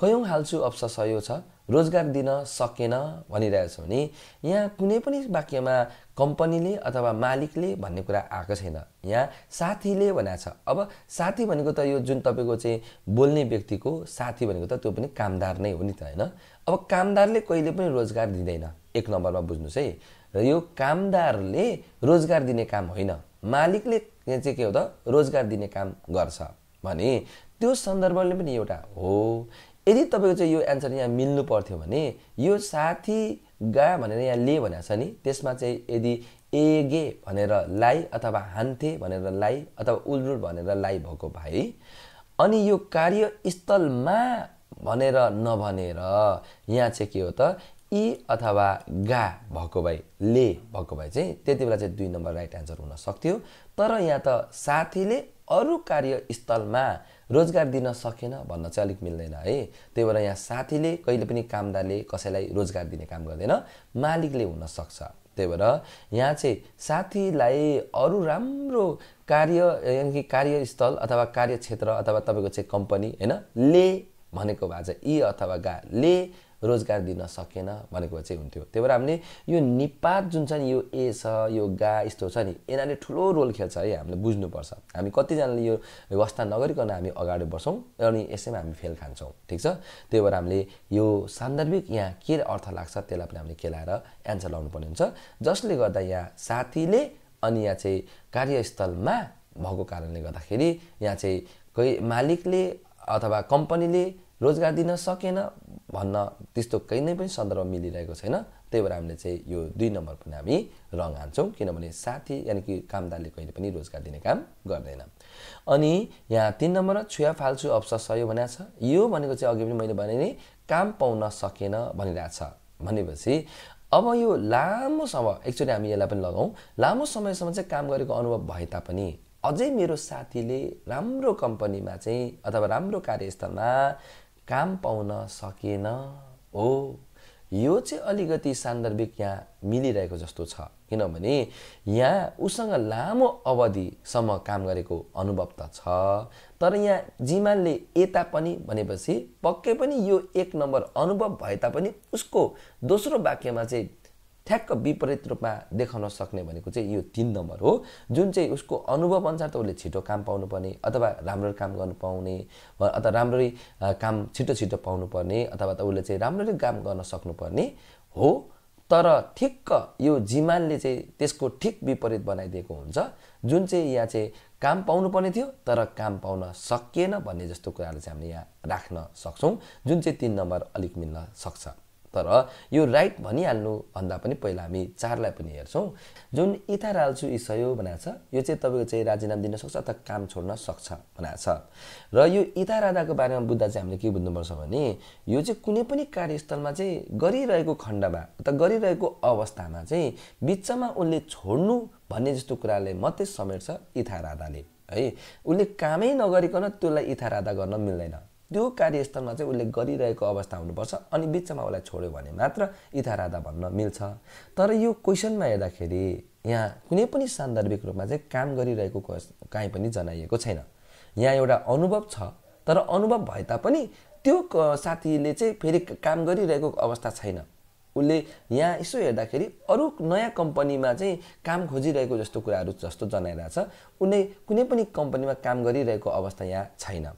खयौँ हाल्छु अप्स सयो छ रोजगार दिन सकेन भनिरहेछ भने यहाँ कुनै पनि वाक्यमा कम्पनीले अथवा मालिकले भन्ने कुरा आएको छैन यहाँ साथीले भनेको छ अब साथी भनेको त यो जुन तपाईँको चाहिँ बोल्ने व्यक्तिको साथी भनेको त त्यो पनि कामदार नै हो नि त होइन अब कामदारले कहिले पनि रोजगार दिँदैन एक नम्बरमा बुझ्नुहोस् है र यो कामदारले रोजगार दिने काम होइन मालिकले चाहिँ के हो त रोजगार दिने काम गर्छ भने त्यो सन्दर्भले पनि एउटा हो यदि तपाईँको चाहिँ यो एन्सर यहाँ मिल्नु पर्थ्यो भने यो साथी गा भनेर यहाँ ले भनेको छ नि त्यसमा चाहिँ यदि ए गे भनेर लाइ अथवा हान्थे भनेर लाइ अथवा उल्रुट भनेर लाइ भएको भाइ अनि यो कार्यस्थलमा भनेर नभनेर यहाँ चाहिँ के हो त इ अथवा गा भएको भए ले भएको भए चाहिँ त्यति बेला चाहिँ दुई नम्बर राइट एन्सर हुन सक्थ्यो तर यहाँ त साथीले अरू कार्यस्थलमा रोजगार दिन सकेन भन्न चाहिँ अलिक मिल्दैन है त्यही भएर यहाँ साथीले कहिले पनि कामदारले कसैलाई रोजगार दिने काम गर्दैन मालिकले हुनसक्छ त्यही भएर यहाँ चाहिँ साथीलाई अरू राम्रो कार्य यानि कि कार्यस्थल अथवा कार्यक्षेत्र अथवा तपाईँको चाहिँ कम्पनी होइन ले भनेको चाहिँ इ अथवा गा ले रोजगार दिन सकेन भनेको चाहिँ हुन्थ्यो त्यही भएर हामीले यो निपात जुन छ नि यो ए छ यो गा यस्तो छ नि यिनीहरूले ठुलो रोल खेल्छ है हामीले बुझ्नुपर्छ हामी कतिजनाले यो व्यवस्था नगरिकन हामी अगाडि बढ्छौँ अनि यसैमा हामी फेल खान्छौँ ठिक छ त्यही भएर हामीले यो सान्दर्भिक यहाँ के अर्थ लाग्छ त्यसलाई पनि हामीले केलाएर एन्सर लाउनुपर्ने हुन्छ जसले गर्दा यहाँ साथीले अनि यहाँ चाहिँ कार्यस्थलमा भएको कारणले गर्दाखेरि यहाँ चाहिँ कोही मालिकले अथवा कम्पनीले रोजगार दिन सकेन भन्न त्यस्तो कहीँ पनि सन्दर्भ मिलिरहेको छैन त्यही भएर हामीले चाहिँ यो दुई नम्बर पनि हामी रङ हान्छौँ किनभने साथी यानि कि कामदारले कहिले पनि रोजगार दिने काम गर्दैन अनि यहाँ तिन नम्बर छुया फाल्छु अवसर सहयोग भनेको छ यो भनेको चाहिँ अघि पनि मैले भने नि काम पाउन सकेन भनिरहेछ भनेपछि अब यो लामो समय एक्चुली हामी यसलाई पनि लगाउँ लामो समयसम्म चाहिँ काम गरेको अनुभव भए तापनि अझै मेरो साथीले राम्रो कम्पनीमा चाहिँ अथवा राम्रो कार्यस्थलमा काम पाउन सकेन हो यो चाहिँ अलिकति सान्दर्भिक यहाँ मिलिरहेको जस्तो छ किनभने यहाँ उसँग लामो अवधिसम्म काम गरेको अनुभव त छ तर यहाँ जिमानले यता पनि भनेपछि पक्कै पनि यो एक नम्बर अनुभव भए तापनि उसको दोस्रो वाक्यमा चाहिँ ठ्याक्क विपरीत रूपमा देखाउन सक्ने भनेको चाहिँ यो तिन नम्बर हो जुन चाहिँ उसको अनुभव अनुसार त उसले छिटो काम पाउनुपर्ने अथवा राम्रो काम गर्नु पाउने अथवा राम्ररी काम छिटो छिटो पाउनुपर्ने अथवा त उसले चाहिँ राम्ररी काम गर्न सक्नुपर्ने हो तर ठिक्क यो जिमानले चाहिँ त्यसको ठिक विपरीत बनाइदिएको हुन्छ जुन चाहिँ यहाँ चाहिँ काम पाउनुपर्ने थियो तर काम पाउन सकिएन भन्ने जस्तो कुराहरू चाहिँ हामीले यहाँ राख्न सक्छौँ जुन चाहिँ तिन नम्बर अलिक मिल्न सक्छ तर यो राइट भनिहाल्नुभन्दा पनि पहिला हामी चारलाई पनि हेर्छौँ जुन यता राल्छु इसयो भनेको छ यो चाहिँ तपाईँको चाहिँ राजीनामा दिन सक्छ अथवा काम छोड्न सक्छ भनेको छ र यो इथा राधाको बारेमा बुझ्दा चाहिँ हामीले के बुझ्नुपर्छ भने यो चाहिँ कुनै पनि कार्यस्थलमा चाहिँ गरिरहेको खण्डमा अथवा गरिरहेको अवस्थामा चाहिँ बिचमा उनले छोड्नु भन्ने जस्तो कुराले मात्रै समेट्छ इथा राधाले है उसले कामै नगरिकन त्यसलाई इथा राधा गर्न मिल्दैन त्यो कार्यस्थलमा चाहिँ उसले गरिरहेको अवस्था हुनुपर्छ अनि बिचमा उसलाई छोड्यो भने मात्र इथाराधा भन्न मिल्छ तर यो क्वेसनमा हेर्दाखेरि यहाँ कुनै पनि सान्दर्भिक रूपमा चाहिँ काम गरिरहेको काहीँ पनि जनाइएको छैन यहाँ एउटा अनुभव छ तर अनुभव भए तापनि त्यो साथीले चाहिँ फेरि काम गरिरहेको अवस्था छैन उसले यहाँ यसो हेर्दाखेरि अरू नयाँ कम्पनीमा चाहिँ काम खोजिरहेको जस्तो कुराहरू जस्तो जनाइरहेछ उसले कुनै पनि कम्पनीमा काम गरिरहेको अवस्था यहाँ छैन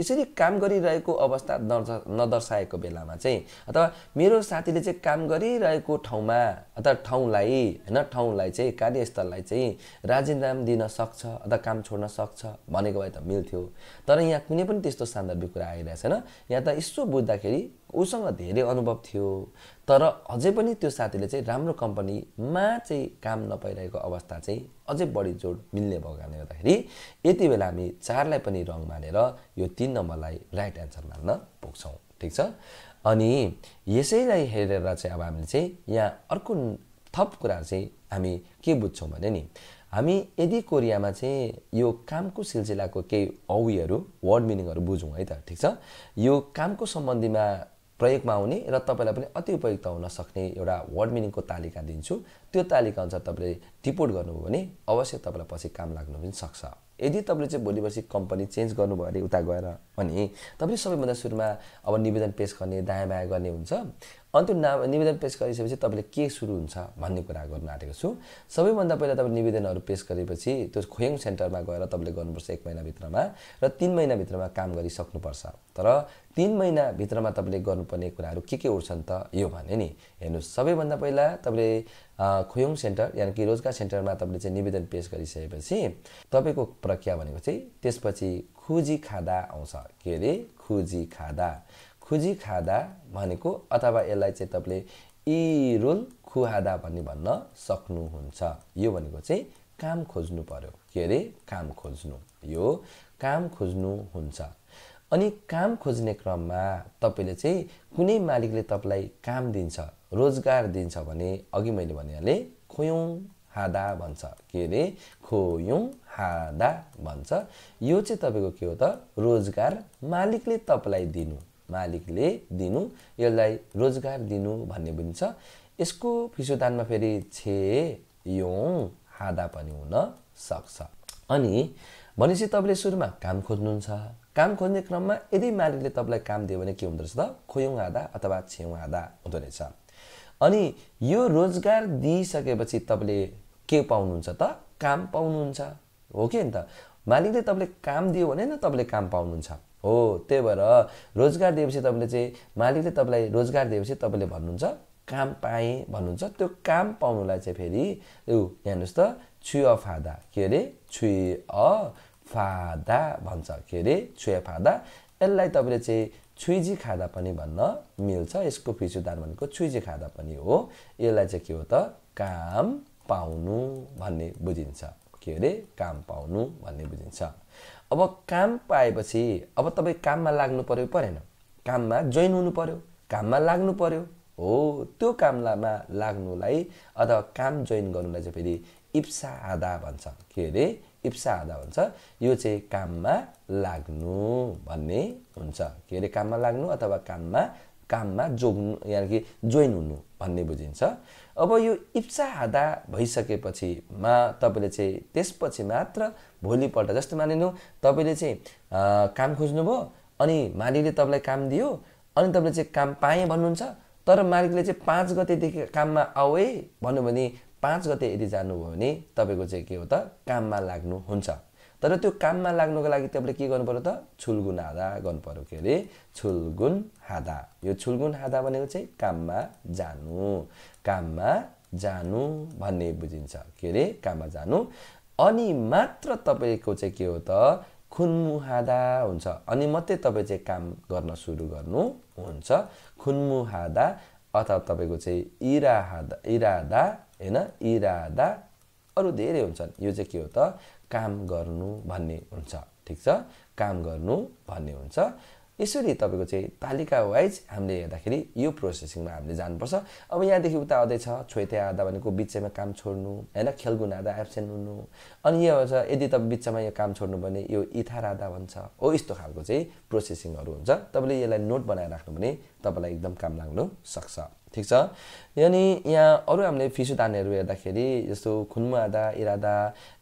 यसरी काम गरिरहेको अवस्था नद नदर्शाएको बेलामा चाहिँ अथवा मेरो साथीले चाहिँ काम गरिरहेको ठाउँमा अथवा ठाउँलाई होइन ठाउँलाई चाहिँ कार्यस्थललाई चाहिँ राजीनाम दिन सक्छ अथवा काम छोड्न सक्छ भनेको भए त मिल्थ्यो तर यहाँ कुनै पनि त्यस्तो सान्दर्भिक कुरा आइरहेको छैन यहाँ त यसो बुझ्दाखेरि उसँग धेरै अनुभव थियो तर अझै पनि त्यो साथीले चाहिँ राम्रो कम्पनीमा चाहिँ काम नपाइरहेको अवस्था चाहिँ अझै बढी जोड मिल्ने भएको कारणले गर्दाखेरि यति बेला हामी चारलाई पनि रङ मानेर यो तिन नम्बरलाई राइट एन्सर मान्न पुग्छौँ ठिक छ अनि यसैलाई हेरेर चाहिँ अब हामीले चाहिँ यहाँ अर्को थप कुरा चाहिँ हामी के बुझ्छौँ भने नि हामी यदि कोरियामा चाहिँ यो कामको सिलसिलाको केही औहरू वर्ड मिनिङहरू बुझौँ है त ठिक छ यो कामको सम्बन्धीमा प्रयोगमा आउने र तपाईँलाई पनि अति उपयुक्त हुन सक्ने एउटा वर्ड मिनिङको तालिका दिन्छु त्यो तालिका अनुसार तपाईँले टिपोट गर्नुभयो भने अवश्य तपाईँलाई पछि काम लाग्नु पनि सक्छ यदि तपाईँले चाहिँ भोलि पर्सि कम्पनी चेन्ज गर्नुभयो अरे उता गएर अनि तपाईँले सबैभन्दा सुरुमा अब निवेदन पेस गर्ने दायाँ बायाँ गर्ने हुन्छ त्यो ना निवेदन पेस गरिसकेपछि तपाईँले के सुरु हुन्छ भन्ने कुरा गर्न आँटेको छु सबैभन्दा पहिला तपाईँ निवेदनहरू पेस गरेपछि त्यो खोयङ सेन्टरमा गएर तपाईँले गर्नुपर्छ एक महिनाभित्रमा र तिन महिनाभित्रमा काम गरिसक्नुपर्छ तर तिन महिनाभित्रमा तपाईँले गर्नुपर्ने कुराहरू के के उठ्छन् त यो भने नि हेर्नुहोस् सबैभन्दा पहिला तपाईँले खोयौँ सेन्टर यानि कि रोजगार सेन्टरमा तपाईँले चाहिँ निवेदन पेस गरिसकेपछि तपाईँको प्रक्रिया भनेको चाहिँ त्यसपछि खुजी खादा आउँछ के अरे खुजी खादा खुजी खाँदा भनेको अथवा यसलाई चाहिँ तपाईँले इरुल खुहादा भन्ने भन्न सक्नुहुन्छ यो भनेको चाहिँ काम खोज्नु पर्यो के अरे काम खोज्नु यो काम खोज्नु हुन्छ अनि काम खोज्ने क्रममा तपाईँले चाहिँ कुनै मालिकले तपाईँलाई काम दिन्छ रोजगार दिन्छ भने अघि मैले भनिहालेँ खोयौँ हादा भन्छ के अरे खोयौँ हादा भन्छ यो चाहिँ तपाईँको के हो त रोजगार मालिकले तपाईँलाई दिनु मालिकले दिनु यसलाई रोजगार दिनु भन्ने पनि छ यसको फिसुतानमा फेरि छे योङ हादा पनि हुन सक्छ अनि भनेपछि तपाईँले सुरुमा काम खोज्नुहुन्छ काम खोज्ने क्रममा यदि मालिकले तपाईँलाई काम दियो भने के हुँदो रहेछ त खोयौँ आधा अथवा छेउ आधा हुँदो रहेछ अनि यो रोजगार दिइसकेपछि तपाईँले के पाउनुहुन्छ त काम पाउनुहुन्छ हो कि अन्त मालिकले तपाईँले काम दियो भने न तपाईँले काम पाउनुहुन्छ हो त्यही भएर रोजगार दिएपछि तपाईँले चाहिँ मालिकले तपाईँलाई रोजगार दिएपछि तपाईँले भन्नुहुन्छ काम पाएँ भन्नुहुन्छ त्यो काम पाउनुलाई चाहिँ फेरि ऊ हेर्नुहोस् त छु अ फादा के अरे छु अ फादा भन्छ के अरे छु फादा यसलाई तपाईँले चाहिँ छुइजी खाँदा पनि भन्न मिल्छ यसको फिस भनेको छुइजी खाँदा पनि हो यसलाई चाहिँ के हो त काम पाउनु भन्ने बुझिन्छ के अरे काम पाउनु भन्ने बुझिन्छ अब काम पाएपछि अब तपाईँ काममा लाग्नु पऱ्यो परेन काममा जोइन हुनु पऱ्यो काममा लाग्नु पऱ्यो हो त्यो काममा लाग्नुलाई अथवा काम जोइन गर्नुलाई चाहिँ फेरि इप्सा आधा भन्छ के अरे इप्सा आधा भन्छ यो चाहिँ काममा लाग्नु भन्ने हुन्छ के अरे काममा लाग्नु अथवा काममा काममा जोग्नु यानि कि जोइन हुनु भन्ने बुझिन्छ अब यो इप्सा भइसकेपछि मा तपाईँले चाहिँ त्यसपछि मात्र भोलिपल्ट जस्तो मानिनु तपाईँले चाहिँ काम खोज्नुभयो अनि मालिकले तपाईँलाई काम दियो अनि तपाईँले चाहिँ काम पाएँ भन्नुहुन्छ तर मालिकले चाहिँ पाँच गतेदेखि काममा आऊ है भन्नु भने पाँच गते यदि जानुभयो भने तपाईँको चाहिँ के हो त काममा लाग्नु हुन्छ तर त्यो काममा लाग्नुको लागि तपाईँले के गर्नु पऱ्यो त छुलगुन हादा गर्नु पऱ्यो के अरे छुलगुन हादा यो छुलगुन हादा भनेको चाहिँ काममा जानु काममा जानु भन्ने बुझिन्छ के अरे काममा जानु अनि मात्र तपाईँको चाहिँ के हो त खुनमुहादा हुन्छ अनि मात्रै तपाईँ चाहिँ काम गर्न सुरु गर्नुहुन्छ खुनमुहादा अथवा तपाईँको चाहिँ इराहादा इरादा होइन इरादा अरू धेरै हुन्छन् यो चाहिँ के हो त काम गर्नु भन्ने हुन्छ ठिक छ काम गर्नु भन्ने हुन्छ यसरी तपाईँको चाहिँ तालिका वाइज हामीले हेर्दाखेरि यो प्रोसेसिङमा हामीले जानुपर्छ अब यहाँदेखि उता आउँदै छ छोइते आधा भनेको बिचमा काम छोड्नु होइन खेलकुद आधा एब्सेन्ट हुनु अनि यो छ यदि तपाईँ बिचमा यो काम छोड्नु भने यो इथार आधा भन्छ हो यस्तो खालको चाहिँ प्रोसेसिङहरू हुन्छ तपाईँले यसलाई नोट बनाएर राख्नु भने तपाईँलाई एकदम काम लाग्नु सक्छ ठिक छ अनि यहाँ अरू हामीले फिसुदानहरू हेर्दाखेरि जस्तो खुन्मु आधा इरादा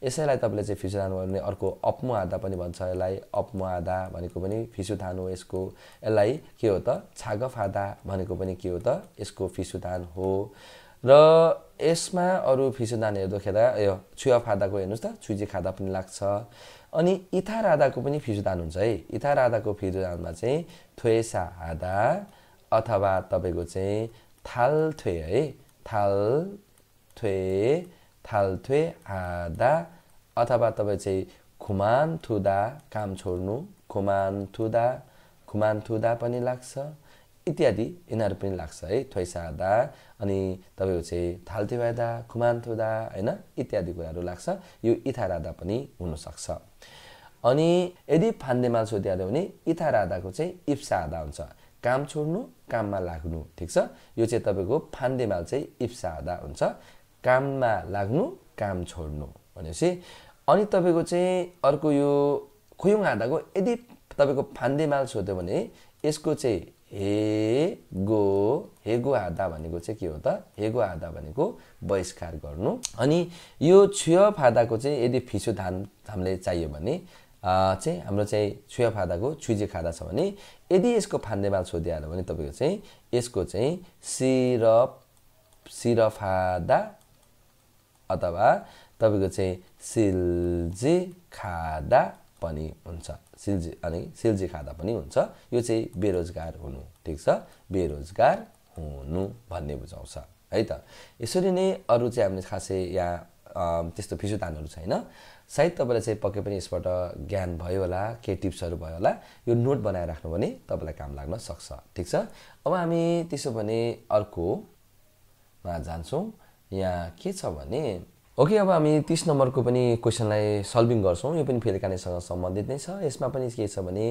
यसैलाई तपाईँले चाहिँ फिसु भयो भने अर्को अप्मु आधा पनि भन्छ यसलाई अप्मु आधा भनेको पनि फिसुदान हो यसको यसलाई के हो त छाग फादा भनेको पनि के हो त यसको फिसुदान हो र यसमा अरू फिसुदान हेर्दाखेरि यो छुवा फादाको हेर्नुहोस् त छुजी खादा पनि लाग्छ अनि इथा राधाको पनि फिसु तान हुन्छ है इथा राधाको तानमा चाहिँ थ्वेसा हादा अथवा तपाईँको चाहिँ 탈퇴, है 탈퇴, 탈퇴 하다 अथवा तपाईँ चाहिँ खुमान थुदा काम छोड्नु खुमान थुदा खुमान थुदा पनि लाग्छ इत्यादि यिनीहरू पनि लाग्छ है थ्वैसादा अनि तपाईँको चाहिँ थाल्थेवादा खुमान थुदा होइन इत्यादि कुराहरू लाग्छ यो इथारादा पनि हुनसक्छ अनि यदि फान्देमाल सोध्यायो भने इथारादाको चाहिँ इप्सा आदा हुन्छ काम छोड्नु काममा लाग्नु ठिक छ यो चाहिँ तपाईँको फान्देमाल चाहिँ इप्सादा हुन्छ काममा लाग्नु काम छोड्नु भनेपछि अनि तपाईँको चाहिँ अर्को यो खुयुङ आधाको यदि तपाईँको फान्देमाल सोध्यो भने यसको चाहिँ हे गो हेगो आधा भनेको चाहिँ के हो त हेगो आधा भनेको बहिष्कार गर्नु अनि यो छुय फादाको चाहिँ यदि फिसो धान हामीले चाहियो भने चाहिँ हाम्रो चाहिँ छुया फादाको छुइजी खाँदा छ भने यदि यसको फान्देमाल सोधिहाल्यो भने तपाईँको चाहिँ यसको चाहिँ सिरप सिरफादा अथवा तपाईँको चाहिँ सिल्जी खादा पनि हुन्छ सिल्जी अनि सिल्जी खादा पनि हुन्छ यो चाहिँ बेरोजगार हुनु ठिक छ बेरोजगार हुनु भन्ने बुझाउँछ है त यसरी नै अरू चाहिँ हामीले खासै यहाँ त्यस्तो फिसुदानहरू छैन सायद तपाईँलाई चाहिँ पक्कै पनि यसबाट ज्ञान भयो होला के टिप्सहरू भयो होला यो नोट बनाएर राख्नु भने तपाईँलाई काम लाग्न सक्छ ठिक छ अब हामी त्यसो भने अर्कोमा जान्छौँ यहाँ के छ भने ओके अब हामी तिस नम्बरको पनि क्वेसनलाई सल्भिङ गर्छौँ यो पनि फेलकानेसँग सम्बन्धित नै छ यसमा पनि के छ भने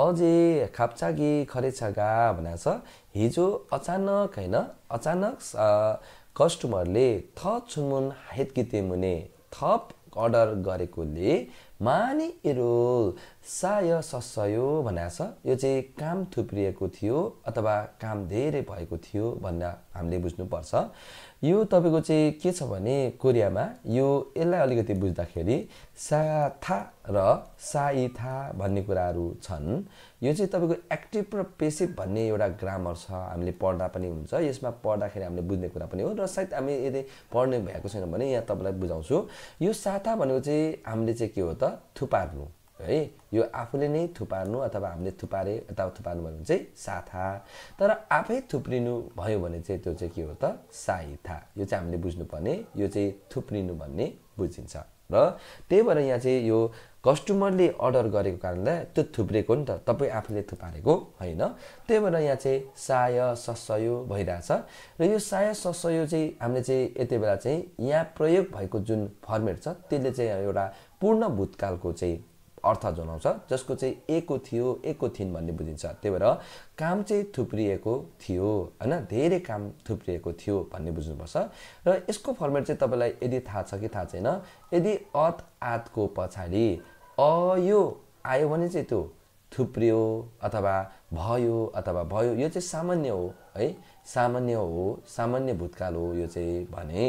अझे खाप्चागी खरेछागा भनेर छ हिजो अचानक होइन अचानक कस्टमरले थप छुमुन हाइट किते मुने थप अर्डर गरेकोले माने एरो साय ससयो छ यो चाहिँ काम थुप्रिएको थियो अथवा काम धेरै भएको थियो भन्दा हामीले बुझ्नुपर्छ यो तपाईँको चाहिँ के छ भने कोरियामा यो यसलाई अलिकति बुझ्दाखेरि साथा र साइथा भन्ने कुराहरू छन् यो चाहिँ तपाईँको एक्टिभ र पेसिभ भन्ने एउटा ग्रामर छ हामीले पढ्दा पनि हुन्छ यसमा पढ्दाखेरि हामीले बुझ्ने कुरा पनि हो र सायद हामी यदि पढ्ने भएको छैन भने यहाँ तपाईँलाई बुझाउँछु यो साता भनेको चाहिँ हामीले चाहिँ के हो त थुपार्नु है यो आफूले नै थुपार्नु अथवा हामीले थुपारे यता थुपार्नु भने चाहिँ साथा तर आफै थुप्रिनु भयो भने चाहिँ त्यो चाहिँ के हो त साइथा यो चाहिँ हामीले बुझ्नुपर्ने यो चाहिँ थुप्रिनु भन्ने बुझिन्छ र त्यही भएर यहाँ चाहिँ यो कस्टमरले अर्डर गरेको कारणले त्यो थुप्रेको नि त तपाईँ आफूले थुपारेको होइन त्यही भएर यहाँ चाहिँ साय ससयो भइरहेछ र यो साय ससयो चाहिँ हामीले चाहिँ यति बेला चाहिँ यहाँ प्रयोग भएको जुन फर्मेट छ त्यसले चाहिँ एउटा पूर्ण भूतकालको चाहिँ अर्थ जनाउँछ जसको चाहिँ एको थियो एको थिइन् भन्ने बुझिन्छ त्यही भएर काम चाहिँ थुप्रिएको थियो होइन धेरै काम थुप्रिएको थियो भन्ने बुझ्नुपर्छ र यसको फर्मेट चाहिँ तपाईँलाई यदि थाहा छ कि थाहा छैन यदि अत आतको पछाडि अयो आयो भने चाहिँ त्यो थुप्रियो अथवा भयो अथवा भयो यो चाहिँ सामान्य हो है सामान्य हो सामान्य भूतकाल हो यो चाहिँ भने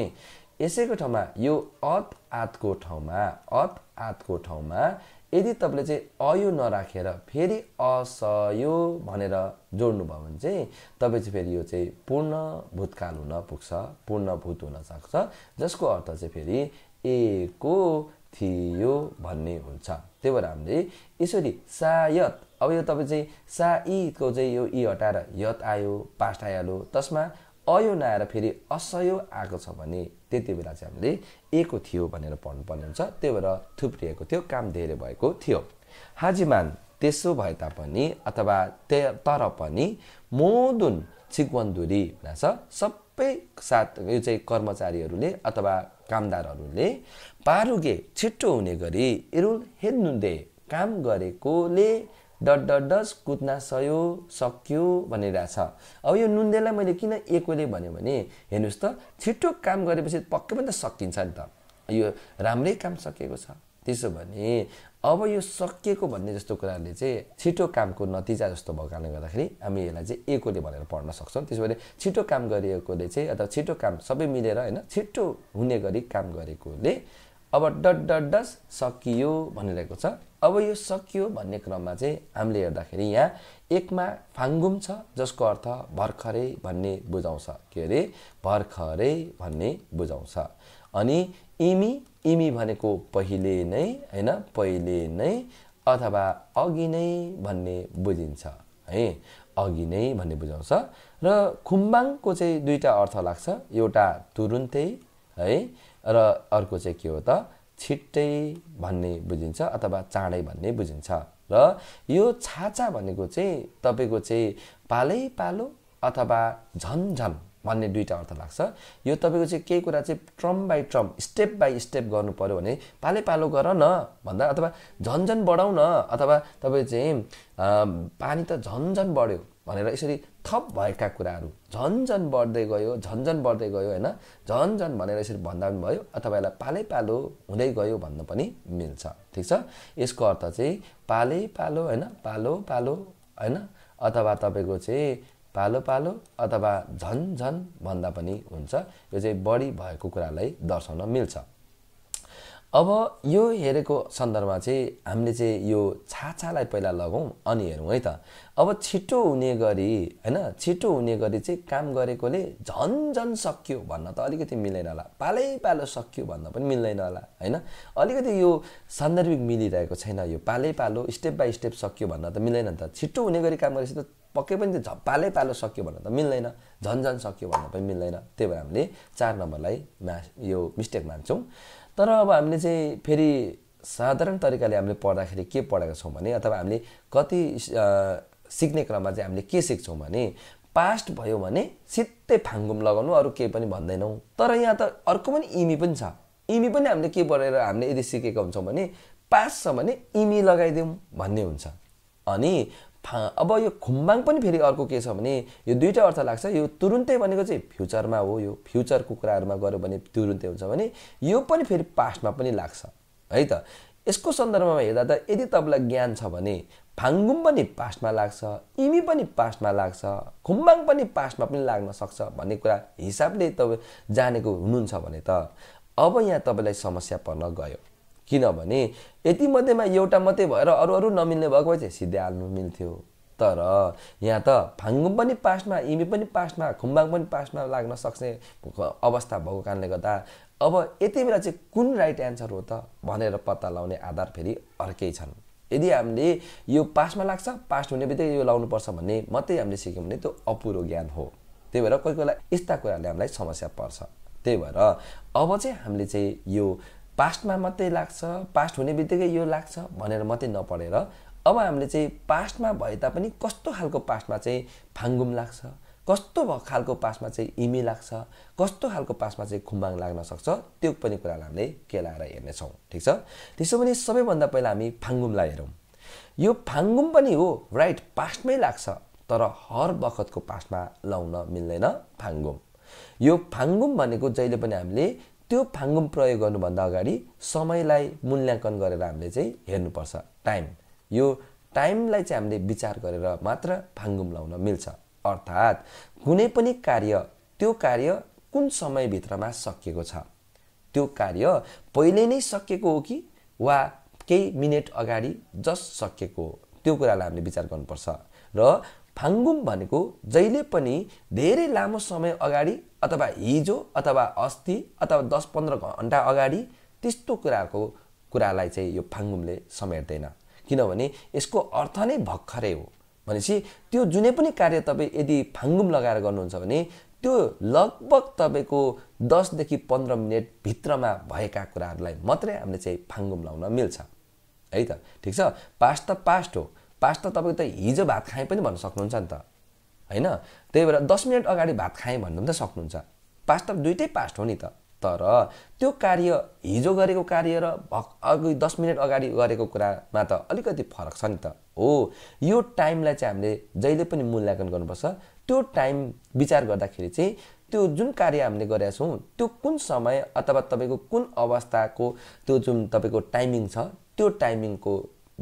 यसैको ठाउँमा यो अत आतको ठाउँमा अत आतको ठाउँमा यदि तपाईँले चाहिँ अयो नराखेर फेरि असयो भनेर जोड्नुभयो भने चाहिँ तपाईँ चाहिँ फेरि यो चाहिँ पूर्ण भूतकाल हुन पुग्छ पूर्ण भूत हुन सक्छ जसको अर्थ चाहिँ फेरि एको थियो भन्ने हुन्छ त्यही भएर हामीले यसरी सायद अब यो तपाईँ चाहिँ सा चाहिँ यो इ हटाएर यत आयो पास्ट आइहाल्यो तसमा अयो नआएर फेरि असयो आएको छ भने त्यति बेला चाहिँ हामीले एको थियो भनेर पढ्नुपर्ने हुन्छ त्यही भएर थुप्रिएको थियो काम धेरै भएको थियो हाजिमान त्यसो भए तापनि अथवा ते तर पनि मोदुन छिगवन्दुरी भनेर सबै साथ यो चाहिँ कर्मचारीहरूले अथवा कामदारहरूले पारुगे छिट्टो हुने गरी इरुल हेर्नुदे काम गरेकोले डट डट डस कुद्न सयो सक्यो भनिरहेछ अब यो नुन्देलाई मैले किन एकोले भन्यो भने हेर्नुहोस् त छिट्टो काम गरेपछि पक्कै पनि त सकिन्छ नि त यो राम्रै काम सकेको छ त्यसो भने अब यो सकिएको भन्ने जस्तो कुराले चाहिँ छिटो कामको नतिजा जस्तो भएको कारणले गर्दाखेरि हामी यसलाई चाहिँ एकोले भनेर पढ्न सक्छौँ त्यसो भए छिटो काम गरिएकोले चाहिँ अथवा छिटो काम सबै मिलेर होइन छिटो हुने गरी काम गरेकोले अब डट डट डस सकियो भनिरहेको छ अब यो सकियो भन्ने क्रममा चाहिँ हामीले हेर्दाखेरि यहाँ एकमा फाङ्गुम छ जसको अर्थ भर्खरै भन्ने बुझाउँछ के अरे भर्खरै भन्ने बुझाउँछ अनि इमी इमी भनेको पहिले नै होइन पहिले नै अथवा अघि नै भन्ने बुझिन्छ है अघि नै भन्ने बुझाउँछ र खुम्बाङको चाहिँ दुईवटा अर्थ लाग्छ एउटा तुरुन्तै है र अर्को चाहिँ के हो त छिट्टै भन्ने बुझिन्छ अथवा चाँडै भन्ने बुझिन्छ र यो छाचा भनेको चाहिँ तपाईँको चाहिँ पालै पालो अथवा झन्झन भन्ने दुईवटा अर्थ लाग्छ यो तपाईँको चाहिँ केही कुरा चाहिँ term by term step by step गर्नु पऱ्यो भने पाले पालो गर न भन्दा अथवा झन्झन बढाउ न अथवा तपाईँ चाहिँ पानी त झन् झन्झन बढ्यो भनेर यसरी थप भएका कुराहरू झन्झन बढ्दै गयो झन्झन बढ्दै गयो होइन झन्झन भनेर यसरी भन्दा पनि भयो अथवा यसलाई पालै पालो हुँदै गयो भन्न पनि मिल्छ ठिक छ यसको अर्थ चाहिँ पालै पालो होइन पालो पालो होइन अथवा तपाईँको चाहिँ पालो पालो अथवा झन झन भन्दा पनि हुन्छ यो चाहिँ बढी भएको कुरालाई दर्शाउन मिल्छ अब यो हेरेको सन्दर्भमा चाहिँ हामीले चाहिँ यो छाछालाई पहिला लगाउँ अनि हेरौँ है त अब छिटो हुने गरी होइन छिटो हुने गरी चाहिँ काम गरेकोले झन् झन सकियो भन्न त अलिकति मिल्दैन होला पालै पालो सकियो भन्न पनि मिल्दैन होला होइन अलिकति यो सान्दर्भिक मिलिरहेको छैन यो पालै पालो स्टेप बाई स्टेप सक्यो भन्न त मिल्दैन नि त छिटो हुने गरी काम गरेपछि त पक्कै पनि त्यो झप्पालै पालो सक्यो भन्न त मिल्दैन झन् सक्यो भन्न पनि मिल्दैन त्यही भएर हामीले चार नम्बरलाई म्या यो मिस्टेक मान्छौँ तर अब हामीले चाहिँ फेरि साधारण तरिकाले हामीले पढ्दाखेरि के पढेका छौँ भने अथवा हामीले कति सिक्ने क्रममा चाहिँ हामीले के सिक्छौँ भने पास्ट भयो भने सित्तै फाङ्गुम लगाउनु अरू केही पनि भन्दैनौँ तर यहाँ त अर्को पनि इमी पनि छ इमी पनि हामीले के पढेर हामीले यदि सिकेका हुन्छौँ भने पास छ भने इमी लगाइदिउँ भन्ने हुन्छ अनि फा अब यो खुम्बाङ पनि फेरि अर्को के छ भने यो दुईवटा अर्थ लाग्छ यो तुरुन्तै भनेको चाहिँ फ्युचरमा हो यो फ्युचरको कुराहरूमा गऱ्यो भने तुरुन्तै हुन्छ भने यो पनि फेरि पास्टमा पनि लाग्छ है त यसको सन्दर्भमा हेर्दा त यदि तपाईँलाई ज्ञान छ भने फाङ्गुम पनि पास्टमा लाग्छ इमी पनि पास्टमा लाग्छ खुम्बाङ पनि पास्टमा पनि लाग्न सक्छ भन्ने कुरा हिसाबले तपाईँ जानेको हुनुहुन्छ भने त अब यहाँ तपाईँलाई समस्या पर्न गयो किनभने यति मध्येमा एउटा मात्रै भएर अरू अरू नमिल्ने भएको भए चाहिँ सिधै हाल्नु मिल्थ्यो तर यहाँ त फाङ्गुम पनि पास्टमा इमी पनि पास्टमा खुम्बाङ पनि पास्टमा लाग्न सक्ने अवस्था भएको कारणले गर्दा अब यति बेला चाहिँ कुन राइट एन्सर हो त भनेर पत्ता लगाउने आधार फेरि अर्कै छन् यदि हामीले यो पास्टमा लाग्छ पास्ट हुने बित्तिकै यो लाउनुपर्छ भन्ने मात्रै हामीले सिक्यौँ भने त्यो अपुरो ज्ञान हो त्यही भएर कोही कोही बेला यस्ता कुराहरूले हामीलाई समस्या पर्छ त्यही भएर अब चाहिँ हामीले चाहिँ यो पास्टमा मात्रै लाग्छ पास्ट हुने बित्तिकै यो लाग्छ भनेर मात्रै नपढेर अब हामीले चाहिँ पास्टमा भए तापनि कस्तो खालको पास्टमा चाहिँ फाङ्गुम लाग्छ कस्तो खालको पास्टमा चाहिँ इमी लाग्छ कस्तो खालको पास्टमा चाहिँ खुम्बाङ लाग्न सक्छ त्यो पनि कुरालाई हामीले केलाएर हेर्नेछौँ ठिक छ त्यसो भने सबैभन्दा पहिला हामी फाङ्गुमलाई हेरौँ यो फाङ्गुम पनि हो राइट पास्टमै लाग्छ तर हर बखतको पास्टमा लाउन मिल्दैन फाङ्गुम यो फाङ्गुम भनेको जहिले पनि हामीले त्यो फाङ्गुम प्रयोग गर्नुभन्दा अगाडि समयलाई मूल्याङ्कन गरेर हामीले चाहिँ हेर्नुपर्छ टाइम यो टाइमलाई चाहिँ हामीले विचार गरेर मात्र फाङ्गुम लाउन मिल्छ अर्थात् कुनै पनि कार्य त्यो कार्य कुन समयभित्रमा सकिएको छ त्यो कार्य पहिले नै सकिएको हो कि वा केही मिनट अगाडि जस्ट सकिएको हो त्यो कुरालाई हामीले विचार गर्नुपर्छ र फाङ्गुम भनेको जहिले पनि धेरै लामो समय अगाडि अथवा हिजो अथवा अस्ति अथवा दस पन्ध्र घन्टा अगाडि त्यस्तो कुराको कुरालाई चाहिँ यो फाङ्गुमले समेट्दैन किनभने यसको अर्थ नै भर्खरै हो भनेपछि त्यो जुनै पनि कार्य तपाईँ यदि फाङ्गुम लगाएर गर्नुहुन्छ भने त्यो लगभग तपाईँको दसदेखि पन्ध्र मिनटभित्रमा भएका कुराहरूलाई मात्रै हामीले चाहिँ फाङ्गुम लाउन मिल्छ है त ठिक छ पास्ट त पास्ट हो पास्ट त तपाईँको त हिजो भात खाएँ पनि भन्न सक्नुहुन्छ नि त होइन त्यही भएर दस मिनट अगाडि भात खाएँ भन्नु पनि त सक्नुहुन्छ पास्ट त दुइटै पास्ट हो नि त तर त्यो कार्य हिजो गरेको कार्य र भक् अघि दस मिनट अगाडि गरेको कुरामा त अलिकति फरक छ नि त हो यो टाइमलाई चाहिँ हामीले जहिले पनि मूल्याङ्कन गर्नुपर्छ त्यो टाइम विचार गर्दाखेरि चाहिँ त्यो जुन कार्य हामीले गरेका छौँ त्यो कुन समय अथवा तपाईँको कुन अवस्थाको त्यो जुन तपाईँको टाइमिङ छ त्यो टाइमिङको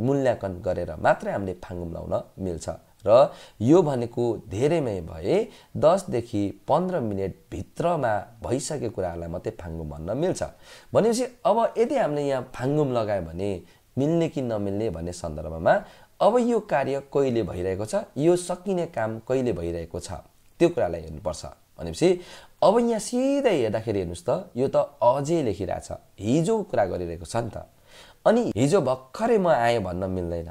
मूल्याङ्कन गरेर मात्रै हामीले फाङ्गुम लाउन मिल्छ र यो भनेको धेरैमै भए दसदेखि पन्ध्र मिनटभित्रमा भइसकेको कुराहरूलाई मात्रै फाङ्गुम भन्न मिल्छ भनेपछि अब यदि हामीले यहाँ फाङ्गुम लगायो भने मिल्ने कि नमिल्ने भन्ने सन्दर्भमा अब यो कार्य कहिले भइरहेको छ यो सकिने काम कहिले भइरहेको छ त्यो कुरालाई हेर्नुपर्छ भनेपछि अब यहाँ सिधै हेर्दाखेरि हेर्नुहोस् त यो त अझै लेखिरहेछ हिजो कुरा गरिरहेको छ नि त अनि हिजो भर्खरै म आएँ भन्न मिल्दैन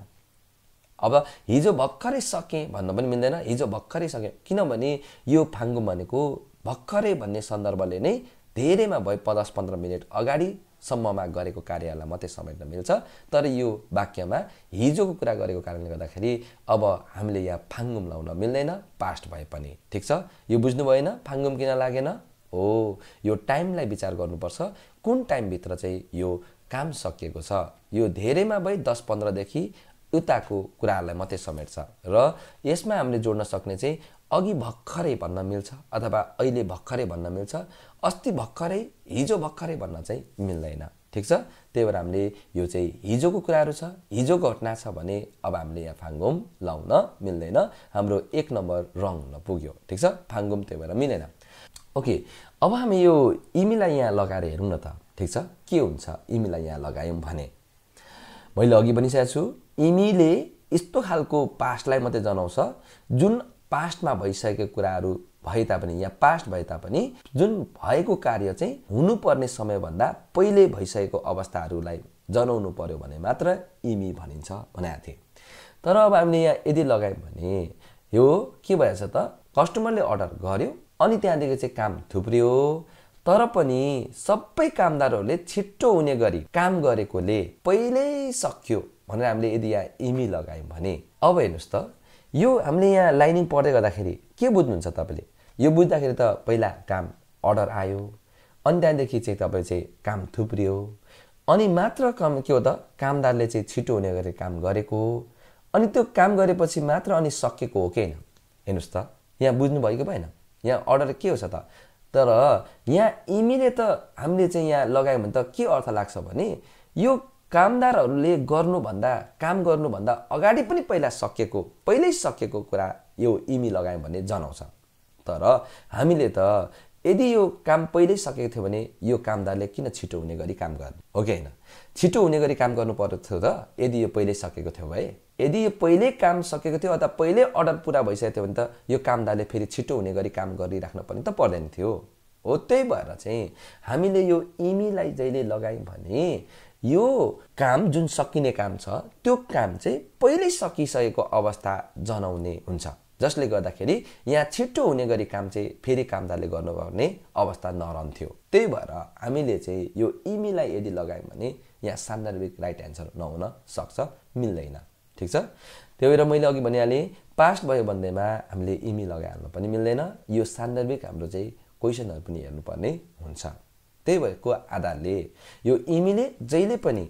अब हिजो भर्खरै सकेँ भन्न पनि मिल्दैन हिजो भर्खरै सकेँ किनभने यो फाङ्गु भनेको भर्खरै भन्ने सन्दर्भले नै धेरैमा भयो दस पन्ध्र मिनट अगाडिसम्ममा गरेको कार्यलाई मात्रै समेट्न मिल्छ तर यो वाक्यमा हिजोको कुरा गरेको कारणले गर्दाखेरि अब हामीले यहाँ फाङ्गुम लाउन मिल्दैन पास्ट भए पनि ठिक छ यो बुझ्नु भएन फाङ्गुम किन लागेन हो यो टाइमलाई विचार गर्नुपर्छ कुन टाइमभित्र चाहिँ यो काम सकिएको छ यो धेरैमा भई दस पन्ध्रदेखि उताको कुराहरूलाई मात्रै समेट्छ र यसमा हामीले जोड्न सक्ने चाहिँ अघि भर्खरै भन्न मिल्छ अथवा अहिले भर्खरै भन्न मिल्छ अस्ति भर्खरै हिजो भर्खरै भन्न चाहिँ मिल्दैन ठिक छ त्यही भएर हामीले यो चाहिँ हिजोको कुराहरू छ हिजो घटना छ भने अब हामीले यहाँ फाङ्गुम लाउन मिल्दैन हाम्रो एक नम्बर रङ पुग्यो ठिक छ फाङ्गुम त्यही भएर मिलेन ओके अब हामी यो इमीलाई यहाँ लगाएर हेरौँ न त ठिक छ के हुन्छ इमीलाई यहाँ लगायौँ भने मैले अघि भनिसकेको छु इमीले यस्तो खालको पास्टलाई मात्रै जनाउँछ जुन पास्टमा भइसकेको कुराहरू भए तापनि या पास्ट भए तापनि जुन भएको कार्य चाहिँ हुनुपर्ने समयभन्दा पहिले भइसकेको अवस्थाहरूलाई जनाउनु पर्यो भने मात्र इमी भनिन्छ भनेको थिएँ तर अब हामीले यहाँ यदि लगायौँ भने यो के भएछ त कस्टमरले अर्डर गर्यो अनि त्यहाँदेखि चाहिँ काम थुप्रियो तर पनि सबै कामदारहरूले छिट्टो हुने गरी काम गरेकोले पहिल्यै सक्यो भनेर हामीले यदि यहाँ इमी लगायौँ भने अब हेर्नुहोस् त यो हामीले यहाँ लाइनिङ पढ्दै गर्दाखेरि के बुझ्नुहुन्छ तपाईँले यो बुझ्दाखेरि त पहिला काम अर्डर आयो अनि त्यहाँदेखि चाहिँ तपाईँ चाहिँ काम थुप्रियो अनि मात्र काम के हो त कामदारले चाहिँ छिटो हुने गरी काम गरेको अनि त्यो काम गरेपछि मात्र अनि सकेको हो कि होइन हेर्नुहोस् त यहाँ बुझ्नुभयो कि भएन यहाँ अर्डर के हो त तर यहाँ इमीले त हामीले चाहिँ यहाँ लगायौँ भने त के अर्थ लाग्छ भने यो कामदारहरूले गर्नुभन्दा काम गर्नुभन्दा अगाडि पनि पहिला सकेको पहिल्यै सकेको कुरा यो इमी लगायौँ भने जनाउँछ तर हामीले त यदि यो काम पहिल्यै सकेको थियो भने यो कामदारले किन छिटो हुने गरी काम गर्ने हो कि होइन छिटो हुने गरी काम गर्नु पर्दो थियो त यदि यो पहिल्यै सकेको थियो भए यदि यो पहिल्यै काम सकेको थियो अथवा पहिल्यै अर्डर पुरा भइसकेको थियो भने त यो कामदारले फेरि छिटो हुने गरी काम गरिराख्नु पर्ने त पर्दैन थियो हो त्यही भएर चाहिँ हामीले यो इमीलाई जहिले लगायौँ भने यो काम जुन सकिने काम छ त्यो काम चाहिँ पहिल्यै सकिसकेको अवस्था जनाउने हुन्छ जसले गर्दाखेरि यहाँ छिटो हुने गरी काम चाहिँ फेरि कामदारले गर्नुपर्ने अवस्था नरहन्थ्यो त्यही भएर हामीले चाहिँ यो इमीलाई यदि लगायौँ भने यहाँ सान्दर्भिक राइट एन्सर नहुन सक्छ मिल्दैन ठिक छ त्यही भएर मैले अघि भनिहालेँ पास्ट भयो भन्दैमा हामीले इमी लगाइहाल्नु पनि मिल्दैन यो सान्दर्भिक हाम्रो चाहिँ क्वेसनहरू पनि हेर्नुपर्ने हुन्छ त्यही भएको आधारले यो इमीले जहिले पनि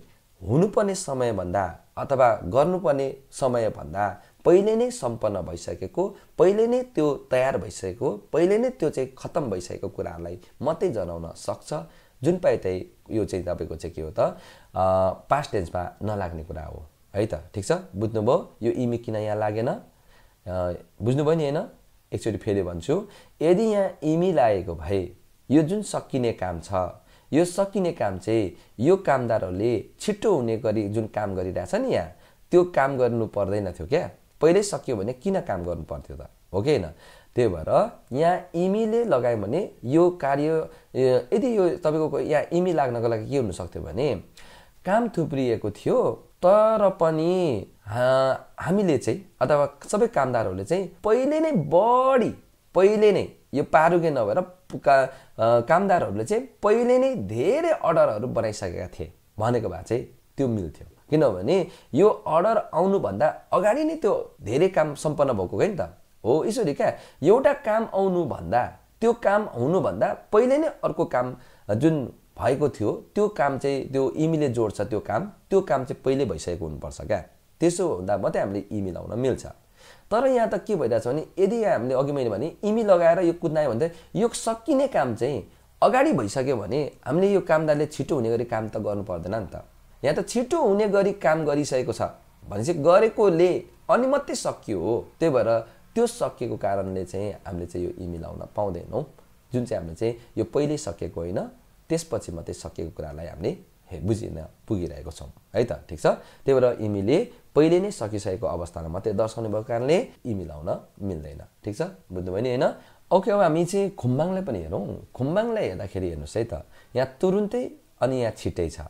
हुनुपर्ने समयभन्दा अथवा गर्नुपर्ने समयभन्दा पहिले नै सम्पन्न भइसकेको पहिले नै त्यो तयार भइसकेको पहिले नै त्यो चाहिँ खत्तम भइसकेको कुराहरूलाई मात्रै जनाउन सक्छ जुन पाए त्यही यो चाहिँ तपाईँको चाहिँ के हो त पास्ट टेन्समा नलाग्ने कुरा हो है त ठिक छ बुझ्नुभयो यो इमी किन यहाँ लागेन बुझ्नुभयो नि होइन एकचोटि फेरि भन्छु यदि यहाँ इमी लागेको भए यो जुन सकिने काम छ यो सकिने काम चाहिँ यो कामदारहरूले छिटो हुने गरी जुन काम गरिरहेछ नि यहाँ त्यो काम गर्नु पर्दैन थियो क्या पहिल्यै सकियो भने किन काम गर्नु पर्थ्यो त हो कि होइन त्यही भएर यहाँ इमीले लगायो भने यो कार्य यदि यो तपाईँको यहाँ इमी लाग्नको लागि के हुनसक्थ्यो भने काम थुप्रिएको थियो तर पनि हामीले चाहिँ अथवा सबै कामदारहरूले चाहिँ पहिले नै बढी पहिले नै यो पारुगे नभएर का कामदारहरूले चाहिँ पहिले नै धेरै अर्डरहरू बनाइसकेका थिए भनेको भए चाहिँ त्यो मिल्थ्यो किनभने यो अर्डर आउनुभन्दा अगाडि नै त्यो धेरै काम सम्पन्न भएको हो नि त हो यसरी क्या एउटा काम आउनुभन्दा त्यो काम हुनुभन्दा पहिले नै अर्को काम जुन भएको थियो त्यो काम चाहिँ त्यो इमेलले जोड्छ त्यो काम त्यो काम चाहिँ पहिले भइसकेको हुनुपर्छ क्या त्यसो हुँदा मात्रै हामीले इमेल आउन मिल्छ तर यहाँ त के भइरहेछ भने यदि यहाँ हामीले अघि मैले भने इमी लगाएर यो कुद्नायो भने यो सकिने काम चाहिँ अगाडि भइसक्यो भने हामीले यो कामदारले छिटो हुने गरी काम त गर्नु पर्दैन नि त यहाँ त छिटो हुने गरी काम गरिसकेको छ भनेपछि गरेकोले अनि मात्रै सकियो हो त्यही भएर त्यो सकिएको कारणले चाहिँ हामीले चाहिँ यो इमेल आउन पाउँदैनौँ जुन चाहिँ हामीले चाहिँ यो पहिल्यै सकिएको होइन त्यसपछि मात्रै सकिएको कुरालाई हामीले बुझिन पुगिरहेको छौँ है त ठिक छ त्यही भएर इमेलले पहिले नै सकिसकेको अवस्थामा मात्रै दर्शाउने भएको कारणले इमेल आउन मिल्दैन ठिक छ बुझ्नुभयो नि होइन ओके अब हामी चाहिँ खुम्बाङलाई पनि हेरौँ खुम्बाङलाई हेर्दाखेरि हेर्नुहोस् है त यहाँ तुरुन्तै अनि यहाँ छिटै छ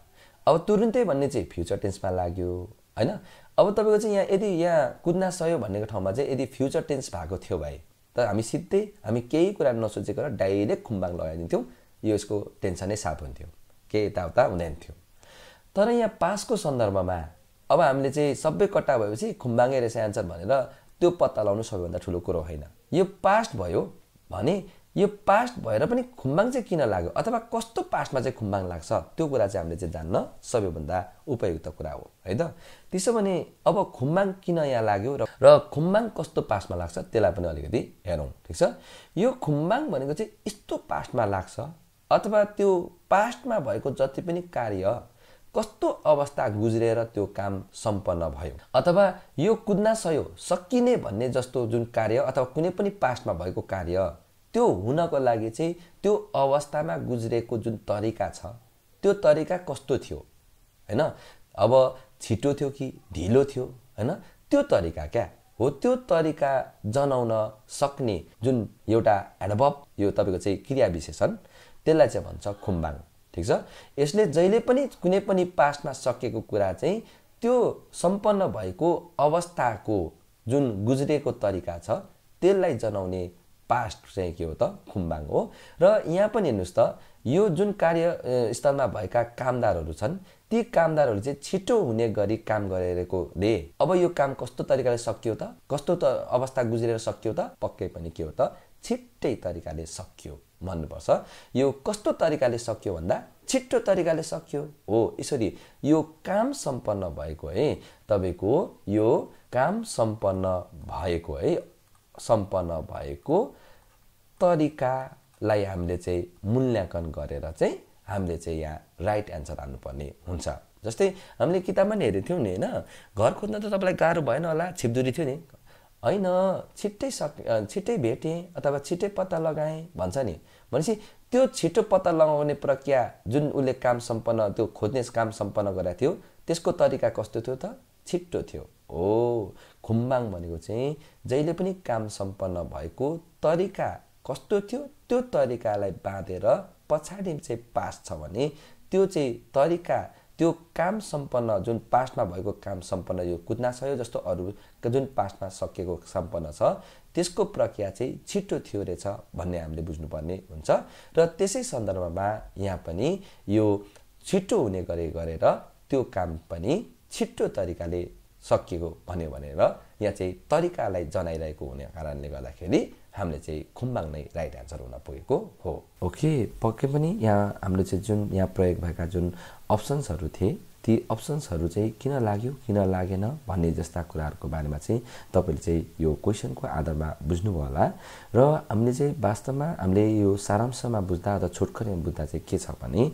अब तुरुन्तै भन्ने चाहिँ फ्युचर टेन्समा लाग्यो होइन अब तपाईँको चाहिँ यहाँ यदि यहाँ कुद्न सयो भन्नेको ठाउँमा चाहिँ यदि फ्युचर टेन्स भएको थियो भाइ त हामी सिधै हामी केही कुरा नसोचेको डाइरेक्ट खुम्बाङ लगाइदिन्थ्यौँ यो यसको टेन्सनै साफ हुन्थ्यो केही यताउता हुँदैन थियो तर यहाँ पासको सन्दर्भमा अब हामीले चाहिँ सबै कट्टा भएपछि खुम्बाङै रहेछ एन्सर भनेर त्यो पत्ता लगाउनु सबैभन्दा ठुलो कुरो होइन यो पास्ट भयो भने यो पास्ट भएर पनि खुम्बाङ चाहिँ किन लाग्यो अथवा कस्तो पास्टमा चाहिँ खुम्बाङ लाग्छ त्यो कुरा चाहिँ हामीले चाहिँ जान्न सबैभन्दा उपयुक्त कुरा हो है त त्यसो भने अब खुम्बाङ किन यहाँ लाग्यो र र खुम्बाङ कस्तो पास्टमा लाग्छ त्यसलाई पनि अलिकति हेरौँ ठिक छ यो खुम्बाङ भनेको चाहिँ यस्तो पास्टमा लाग्छ अथवा त्यो पास्टमा भएको जति पनि कार्य कस्तो अवस्था गुज्रेर त्यो काम सम्पन्न भयो अथवा यो कुद्न सयो सकिने भन्ने जस्तो जुन कार्य अथवा कुनै पनि पास्टमा भएको कार्य त्यो हुनको लागि चाहिँ त्यो अवस्थामा गुज्रेको जुन तरिका छ त्यो तरिका कस्तो थियो होइन अब छिटो थियो कि ढिलो थियो होइन त्यो तरिका क्या हो त्यो तरिका जनाउन सक्ने जुन एउटा एडभप यो तपाईँको चाहिँ क्रिया विशेषण त्यसलाई चाहिँ भन्छ खुम्बाङ ठिक छ यसले जहिले पनि कुनै पनि पास्टमा सकेको कुरा चाहिँ त्यो सम्पन्न भएको अवस्थाको जुन गुज्रेको तरिका छ त्यसलाई जनाउने पास्ट चाहिँ के हो त खुम्बाङ हो र यहाँ पनि हेर्नुहोस् त यो जुन कार्यस्थलमा भएका कामदारहरू छन् ती कामदारहरू चाहिँ छिटो हुने गरी काम गरेकोले अब यो काम कस्तो तरिकाले सकियो त कस्तो त अवस्था गुज्रेर सकियो त पक्कै पनि के हो त छिट्टै तरिकाले सकियो भन्नुपर्छ यो कस्तो तरिकाले सकियो भन्दा छिट्टो तरिकाले सकियो हो यसरी यो काम सम्पन्न भएको है तपाईँको यो काम सम्पन्न भएको है सम्पन्न भएको तरिकालाई हामीले चाहिँ मूल्याङ्कन गरेर चाहिँ हामीले चाहिँ यहाँ राइट एन्सर हाल्नुपर्ने हुन्छ जस्तै हामीले किताबमा पनि हेरेको थियौँ नि होइन घर खोज्न त तपाईँलाई गाह्रो भएन होला छिपदुरी थियो नि होइन छिट्टै सक छिट्टै भेटेँ अथवा छिट्टै पत्ता लगाएँ भन्छ नि भनेपछि त्यो छिटो पत्ता लगाउने प्रक्रिया जुन उसले काम सम्पन्न त्यो खोज्ने काम सम्पन्न गरेको थियो त्यसको तरिका कस्तो थियो त छिट्टो थियो हो घुम्बाङ भनेको चाहिँ जहिले पनि काम सम्पन्न भएको तरिका कस्तो थियो त्यो तरिकालाई बाँधेर पछाडि चाहिँ पास छ भने त्यो चाहिँ तरिका त्यो काम सम्पन्न जुन पास्टमा भएको काम सम्पन्न यो कुदनासयो जस्तो अरू जुन पास्टमा सकिएको सम्पन्न छ त्यसको प्रक्रिया चाहिँ छिटो थियो रहेछ भन्ने हामीले बुझ्नुपर्ने हुन्छ र त्यसै सन्दर्भमा यहाँ पनि यो छिटो हुने गरे गरेर त्यो काम पनि छिटो तरिकाले सकिएको भन्यो भनेर यहाँ चाहिँ तरिकालाई जनाइरहेको हुने कारणले गर्दाखेरि हामीले चाहिँ खुम्बाङ नै राइट एन्सर हुन पुगेको हो ओके पक्कै पनि यहाँ हाम्रो चाहिँ जुन यहाँ प्रयोग भएका जुन अप्सन्सहरू थिए ती अप्सन्सहरू चाहिँ किन लाग्यो किन लागेन भन्ने जस्ता कुराहरूको बारेमा चाहिँ तपाईँले चाहिँ यो क्वेसनको आधारमा बुझ्नुभयो होला र हामीले चाहिँ वास्तवमा हामीले यो सारांशमा बुझ्दा अथवा छोटकरीमा बुझ्दा चाहिँ के छ भने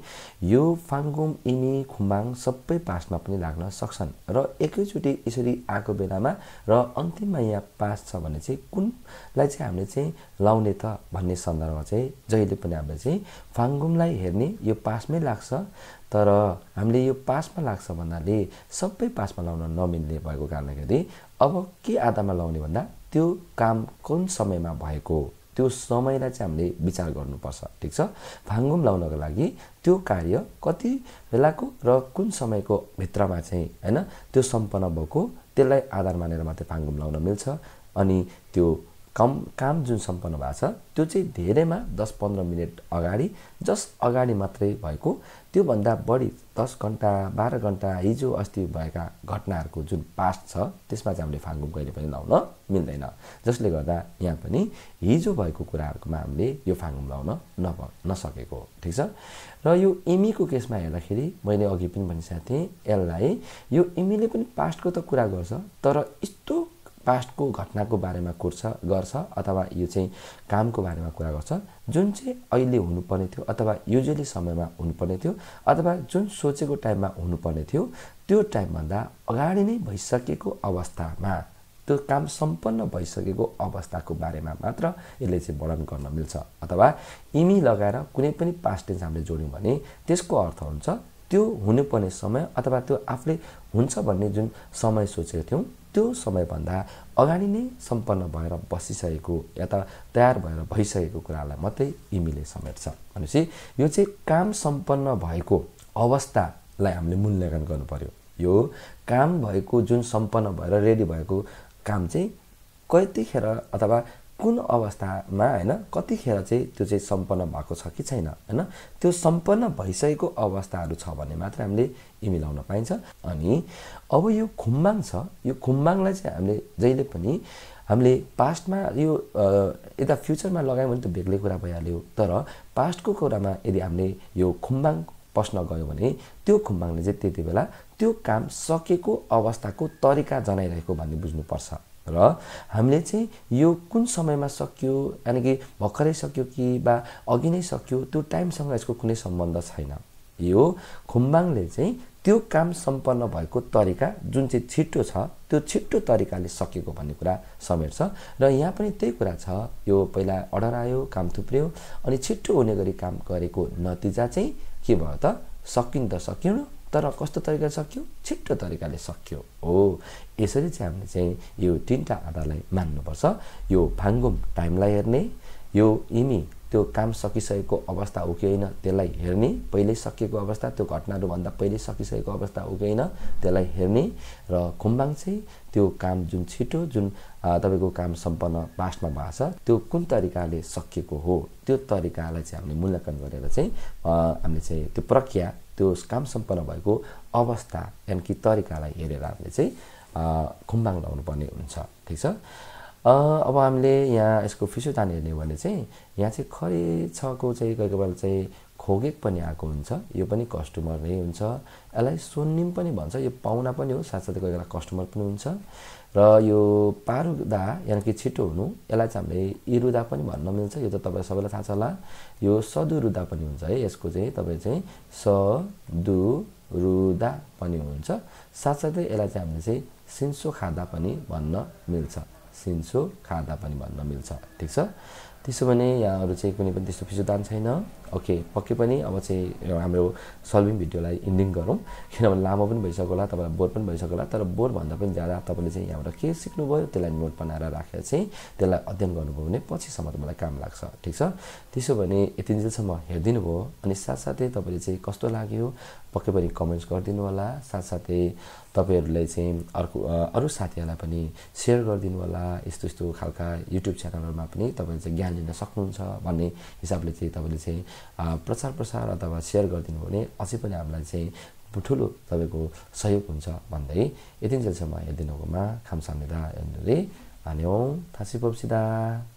यो फाङ्गुम इमी खुम्बाङ सबै पासमा पनि लाग्न सक्छन् र एकैचोटि यसरी आएको बेलामा र अन्तिममा यहाँ पास छ भने चाहिँ कुनलाई चाहिँ हामीले चाहिँ लाउने त भन्ने सन्दर्भमा चाहिँ जहिले पनि हामीले चाहिँ फाङ्गुमलाई हेर्ने यो पासमै लाग्छ तर हामीले यो पासमा लाग्छ भन्नाले सबै पासमा लाउन नमिल्ने भएको कारणले गर्दा अब के आधारमा लाउने भन्दा त्यो काम कुन समयमा भएको त्यो समयलाई चाहिँ हामीले विचार गर्नुपर्छ ठिक छ भाङ्गुम लाउनको लागि त्यो कार्य कति बेलाको र कुन समयको भित्रमा चाहिँ होइन त्यो सम्पन्न भएको त्यसलाई आधार मानेर मात्रै फाङ्गुम लाउन मिल्छ अनि त्यो कम काम जुन सम्पन्न भएको छ त्यो चाहिँ धेरैमा दस पन्ध्र मिनट अगाडि जस्ट अगाडि मात्रै भएको त्योभन्दा बढी दस घन्टा बाह्र घन्टा हिजो अस्ति भएका घटनाहरूको जुन पास्ट छ त्यसमा चाहिँ हामीले फाङ्गुम कहिले पनि लाउन मिल्दैन जसले गर्दा यहाँ पनि हिजो भएको कुराहरूकोमा हामीले यो फाङ्गुम लाउन नभ नसकेको ठिक छ र यो इमीको केसमा हेर्दाखेरि मैले अघि पनि भनिसकेको थिएँ यसलाई यो इमीले पनि पास्टको त कुरा गर्छ तर यस्तो पास्टको घटनाको बारेमा कुर्छ गर्छ अथवा यो चाहिँ कामको बारेमा कुरा गर्छ जुन चाहिँ अहिले हुनुपर्ने थियो अथवा युजली समयमा हुनुपर्ने थियो अथवा जुन सोचेको टाइममा हुनुपर्ने थियो त्यो टाइमभन्दा अगाडि नै भइसकेको अवस्थामा त्यो काम सम्पन्न भइसकेको अवस्थाको बारेमा मात्र यसले चाहिँ वर्णन गर्न मिल्छ अथवा इमी लगाएर कुनै पनि पास्ट टेन्स हामीले जोड्यौँ भने त्यसको अर्थ हुन्छ त्यो हुनुपर्ने समय अथवा त्यो आफूले हुन्छ भन्ने जुन समय सोचेको थियौँ त्यो समयभन्दा अगाडि नै सम्पन्न भएर बसिसकेको या त तयार भएर भइसकेको कुरालाई मात्रै इमीले समेट्छ भनेपछि यो चाहिँ काम सम्पन्न भएको अवस्थालाई हामीले मूल्याङ्कन गर्नु पऱ्यो यो काम भएको जुन सम्पन्न भएर रेडी भएको काम चाहिँ कतिखेर अथवा कुन अवस्थामा होइन कतिखेर चाहिँ त्यो चाहिँ सम्पन्न भएको छ कि छैन होइन त्यो सम्पन्न भइसकेको अवस्थाहरू छ भने मात्र हामीले यी मिलाउन पाइन्छ अनि अब यो खुम्बाङ छ यो खुम्बाङलाई चाहिँ हामीले जहिले पनि हामीले पास्टमा यो यता फ्युचरमा लगायौँ भने त बेग्लै कुरा भइहाल्यो तर पास्टको कुरामा यदि हामीले यो खुम्बाङ पस्न गयो भने त्यो खुम्बाङले चाहिँ त्यति बेला त्यो काम सकेको अवस्थाको तरिका जनाइरहेको भन्ने बुझ्नुपर्छ र हामीले चाहिँ यो कुन समयमा सकियो यानि कि भर्खरै सक्यो कि वा अघि नै सक्यो त्यो टाइमसँग यसको कुनै सम्बन्ध छैन यो खुम्बाङले चाहिँ त्यो काम सम्पन्न भएको तरिका जुन चाहिँ छिट्टो छ त्यो छिट्टो तरिकाले सकेको भन्ने कुरा समेट्छ र यहाँ पनि त्यही कुरा छ यो पहिला अर्डर आयो काम थुप्रियो अनि छिट्टो हुने गरी काम गरेको नतिजा चाहिँ के भयो त सकिन त सकिनु तर कस्तो तरिकाले सक्यो छिट्टो तरिकाले सक्यो हो यसरी चाहिँ हामीले चाहिँ यो तिनवटा आधारलाई मान्नुपर्छ यो फाङ्गुम टाइमलाई हेर्ने यो इमी त्यो काम सकिसकेको अवस्था हो कि होइन त्यसलाई हेर्ने पहिल्यै सकिएको अवस्था त्यो घटनाहरूभन्दा पहिल्यै सकिसकेको अवस्था हो कि होइन त्यसलाई हेर्ने र खुम्बाङ चाहिँ त्यो काम जुन छिटो जुन तपाईँको काम सम्पन्न पास्टमा भएको छ त्यो कुन तरिकाले सकिएको हो त्यो तरिकालाई चाहिँ हामीले मूल्याङ्कन गरेर चाहिँ हामीले चाहिँ त्यो प्रक्रिया त्यो काम सम्पन्न भएको अवस्था यानि कि तरिकालाई हेरेर हामीले चाहिँ खुम्बाङ लगाउनुपर्ने हुन्छ ठिक छ अब हामीले यहाँ यसको तान हेर्ने हो भने चाहिँ यहाँ चाहिँ खरे छको चाहिँ कोही कोही बेला चाहिँ खोगेक पनि आएको हुन्छ यो पनि कस्टमर नै हुन्छ यसलाई सोन्निम पनि भन्छ यो पाहुना पनि हो साथसाथै कोही बेला कस्टमर पनि हुन्छ र यो पारुदा यानि कि छिटो हुनु यसलाई चाहिँ हामीले इरुदा पनि भन्न मिल्छ यो त तपाईँ सबैलाई थाहा छ होला यो सदुरुदा पनि हुन्छ है यसको चाहिँ तपाईँ चाहिँ रुदा पनि हुन्छ साथसाथै यसलाई चाहिँ हामीले चाहिँ सिन्सो खाँदा पनि भन्न मिल्छ सिन्सो खाँदा पनि भन्न मिल्छ ठिक छ त्यसो भने यहाँहरू चाहिँ कुनै पनि त्यस्तो फिसुदान छैन ओके पक्कै पनि अब चाहिँ हाम्रो सल्भिङ भिडियोलाई इन्डिङ गरौँ किनभने लामो पनि भइसक्यो होला तपाईँलाई बोर पनि भइसक्यो होला तर बोरभन्दा पनि ज्यादा तपाईँले चाहिँ यहाँबाट के सिक्नुभयो त्यसलाई नोट बनाएर राखेर चाहिँ त्यसलाई अध्ययन गर्नुभयो भने पछिसम्म मलाई काम लाग्छ ठिक छ त्यसो भने यति जेलसम्म हेरिदिनु भयो अनि साथसाथै तपाईँले चाहिँ कस्तो लाग्यो पक्कै पनि कमेन्ट्स गरिदिनु होला साथसाथै तपाईँहरूले चाहिँ अर्को अरू साथीहरूलाई पनि सेयर गरिदिनु होला यस्तो यस्तो खालका युट्युब च्यानलहरूमा पनि तपाईँले चाहिँ ज्ञान लिन सक्नुहुन्छ भन्ने हिसाबले चाहिँ तपाईँले चाहिँ प्रचार प्रसार अथवा सेयर गरिदिनु भने अझै पनि हामीलाई चाहिँ ठुलो तपाईँको सहयोग हुन्छ भन्दै यति जेलसम्म हेरिदिनु भएकोमा खाम्साम्दा हेर्नु रे आने थासी पप्सिदा